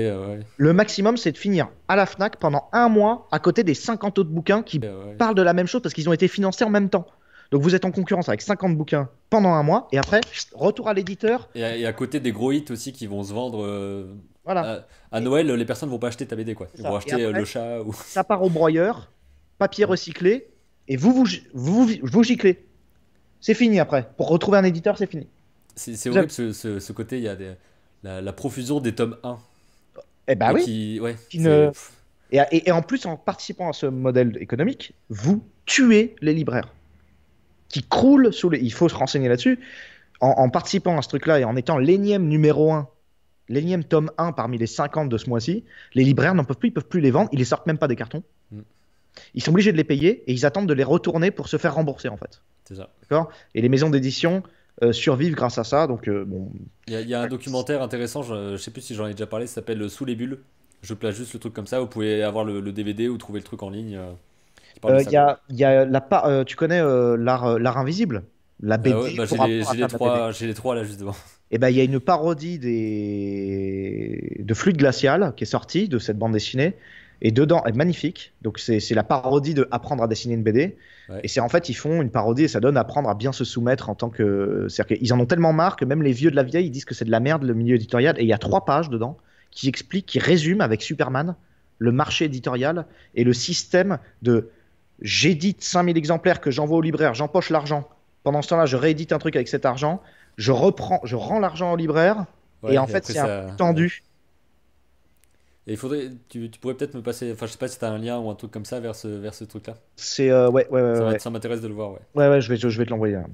Speaker 2: le maximum c'est de finir à la FNAC pendant un mois à côté des 50 autres bouquins qui parlent de la même chose parce qu'ils ont été financés en même temps. Donc vous êtes en concurrence avec 50 bouquins pendant un mois et après, retour à l'éditeur.
Speaker 1: Et, à côté des gros hits aussi qui vont se vendre. Euh, voilà. À, Noël, les personnes vont pas acheter ta BD quoi. Ils vont acheter euh, le chat
Speaker 2: ou. Ça part au broyeur, papier recyclé et vous vous, vous, giclez. C'est fini après. Pour retrouver un éditeur, c'est fini.
Speaker 1: C'est horrible ce, ce, côté, il y a la, profusion des tomes 1. Eh ben oui. ouais,
Speaker 2: et, et en plus, en participant à ce modèle économique, vous tuez les libraires qui croule sous les. Il faut se renseigner là-dessus. En, participant à ce truc-là et en étant l'énième numéro 1, l'énième tome 1 parmi les 50 de ce mois-ci, les libraires n'en peuvent plus, ils peuvent plus les vendre, ils les sortent même pas des cartons. Mm. Ils sont obligés de les payer et ils attendent de les retourner pour se faire rembourser en fait. D'accord Et les maisons d'édition euh, survivent grâce à ça. Donc euh, bon.
Speaker 1: Il y, a un documentaire intéressant. Je, ne sais plus si j'en ai déjà parlé. Ça s'appelle Sous les bulles. Je place juste le truc comme ça. Vous pouvez avoir le DVD ou trouver le truc en ligne. Euh. Il euh,
Speaker 2: y, y a la euh, tu connais euh, l'art, l'art invisible La ah BD. Bah, j'ai, les,
Speaker 1: trois, les, là justement. Et eh ben il
Speaker 2: y a une parodie des... de Fluide Glacial qui est sortie de cette bande dessinée. Et dedans, est magnifique. Donc, c'est, la parodie de Apprendre à dessiner une BD. Et c'est en fait, ils font une parodie et ça donne Apprendre à bien se soumettre en tant que. C'est-à-dire qu'ils en ont tellement marre que même les vieux de la vieille, ils disent que c'est de la merde le milieu éditorial. Et il y a trois pages dedans qui expliquent, qui résument avec Superman le marché éditorial et le système de j'édite 5000 exemplaires que j'envoie au libraire, j'empoche l'argent. Pendant ce temps-là, je réédite un truc avec cet argent, je reprends, je rends l'argent au libraire, et en fait, c'est un peu tendu.
Speaker 1: Et il faudrait, tu, pourrais peut-être me passer, enfin, je sais pas si tu as un lien ou un truc comme ça vers ce, vers ce truc-là.
Speaker 2: C'est, euh, ouais, ouais, ouais.
Speaker 1: Ça, m'intéresse de le voir, ouais.
Speaker 2: Ouais, je vais, je, vais te l'envoyer. Hein.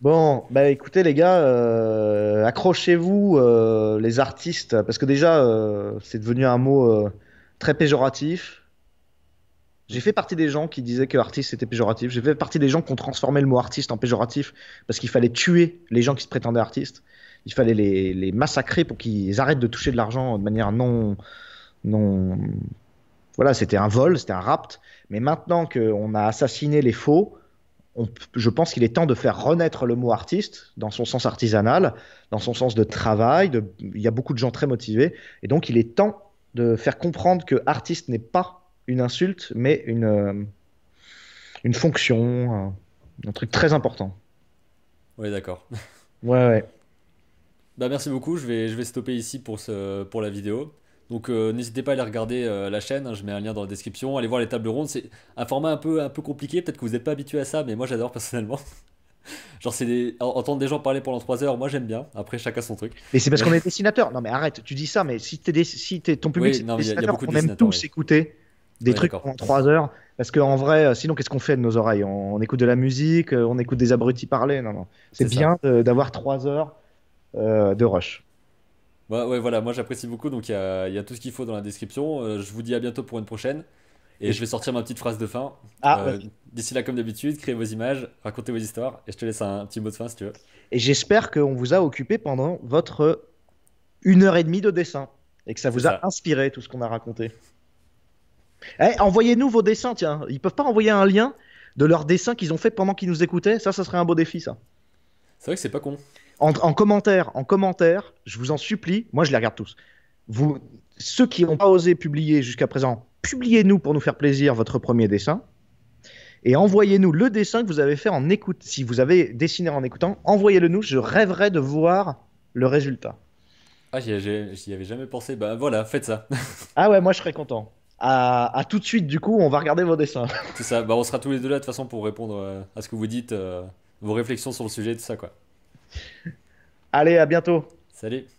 Speaker 2: Bon, bah écoutez les gars, euh, accrochez-vous euh, les artistes, parce que déjà, c'est devenu un mot très péjoratif. J'ai fait partie des gens qui disaient que artiste c'était péjoratif. J'ai fait partie des gens qui ont transformé le mot artiste en péjoratif parce qu'il fallait tuer les gens qui se prétendaient artistes. Il fallait les, massacrer pour qu'ils arrêtent de toucher de l'argent de manière non. non... Voilà, c'était un vol, c'était un rapt. Mais maintenant qu'on a assassiné les faux, je pense qu'il est temps de faire renaître le mot artiste dans son sens artisanal, dans son sens de travail. il y a beaucoup de gens très motivés. Et donc, il est temps de faire comprendre que artiste n'est pas une insulte, mais une, euh, une fonction, un, truc très important. Oui, d'accord. Ouais,
Speaker 1: Bah, merci beaucoup. Je vais, je vais stopper ici pour, ce, pour la vidéo. Donc euh, n'hésitez pas à aller regarder euh, la chaîne, hein. je mets un lien dans la description, allez voir les tables rondes, c'est un format un peu, un peu compliqué, peut-être que vous n'êtes pas habitué à ça, mais moi j'adore personnellement. Genre c'est entendre des gens parler pendant 3 heures, moi j'aime bien, après chacun son truc.
Speaker 2: Mais c'est parce qu'on est dessinateur, non mais arrête, tu dis ça, mais si, es si es... ton public, oui, des dessinateurs y aime tous écouter des trucs pendant trois heures. Parce qu'en vrai, euh, sinon, qu'est-ce qu'on fait de nos oreilles on, écoute de la musique, euh, on écoute des abrutis parler. Non, non. C'est bien d'avoir trois heures euh, de rush.
Speaker 1: Ouais, voilà, moi j'apprécie beaucoup, donc il y, a, tout ce qu'il faut dans la description. je vous dis à bientôt pour une prochaine. Et, je vais sortir ma petite phrase de fin. Ah, D'ici là, comme d'habitude, créez vos images, racontez vos histoires, et je te laisse un, petit mot de fin si tu veux.
Speaker 2: Et j'espère qu'on vous a occupé pendant votre une heure et demie de dessin, et que ça vous a inspiré tout ce qu'on a raconté. Eh, envoyez-nous vos dessins, tiens. Ils peuvent pas envoyer un lien de leurs dessins qu'ils ont fait pendant qu'ils nous écoutaient. Ça, ça serait un beau défi, ça. C'est vrai que c'est pas con. En, en, commentaire, en commentaire, je vous en supplie. Moi, je les regarde tous. Vous, ceux qui n'ont pas osé publier jusqu'à présent, publiez-nous pour nous faire plaisir votre premier dessin. Et envoyez-nous le dessin que vous avez fait en écoute. Si vous avez dessiné en écoutant, envoyez-le nous. Je rêverais de voir le résultat.
Speaker 1: Ah, j'y avais jamais pensé. Bah voilà, faites ça. ah ouais, moi je serais content
Speaker 2: à, tout de suite. Du coup, on va regarder vos dessins.
Speaker 1: ça. Bah, on sera tous les deux là de toute façon pour répondre euh, à ce que vous dites, euh, vos réflexions sur le sujet, tout ça, quoi.
Speaker 2: Allez, à bientôt.
Speaker 1: Salut.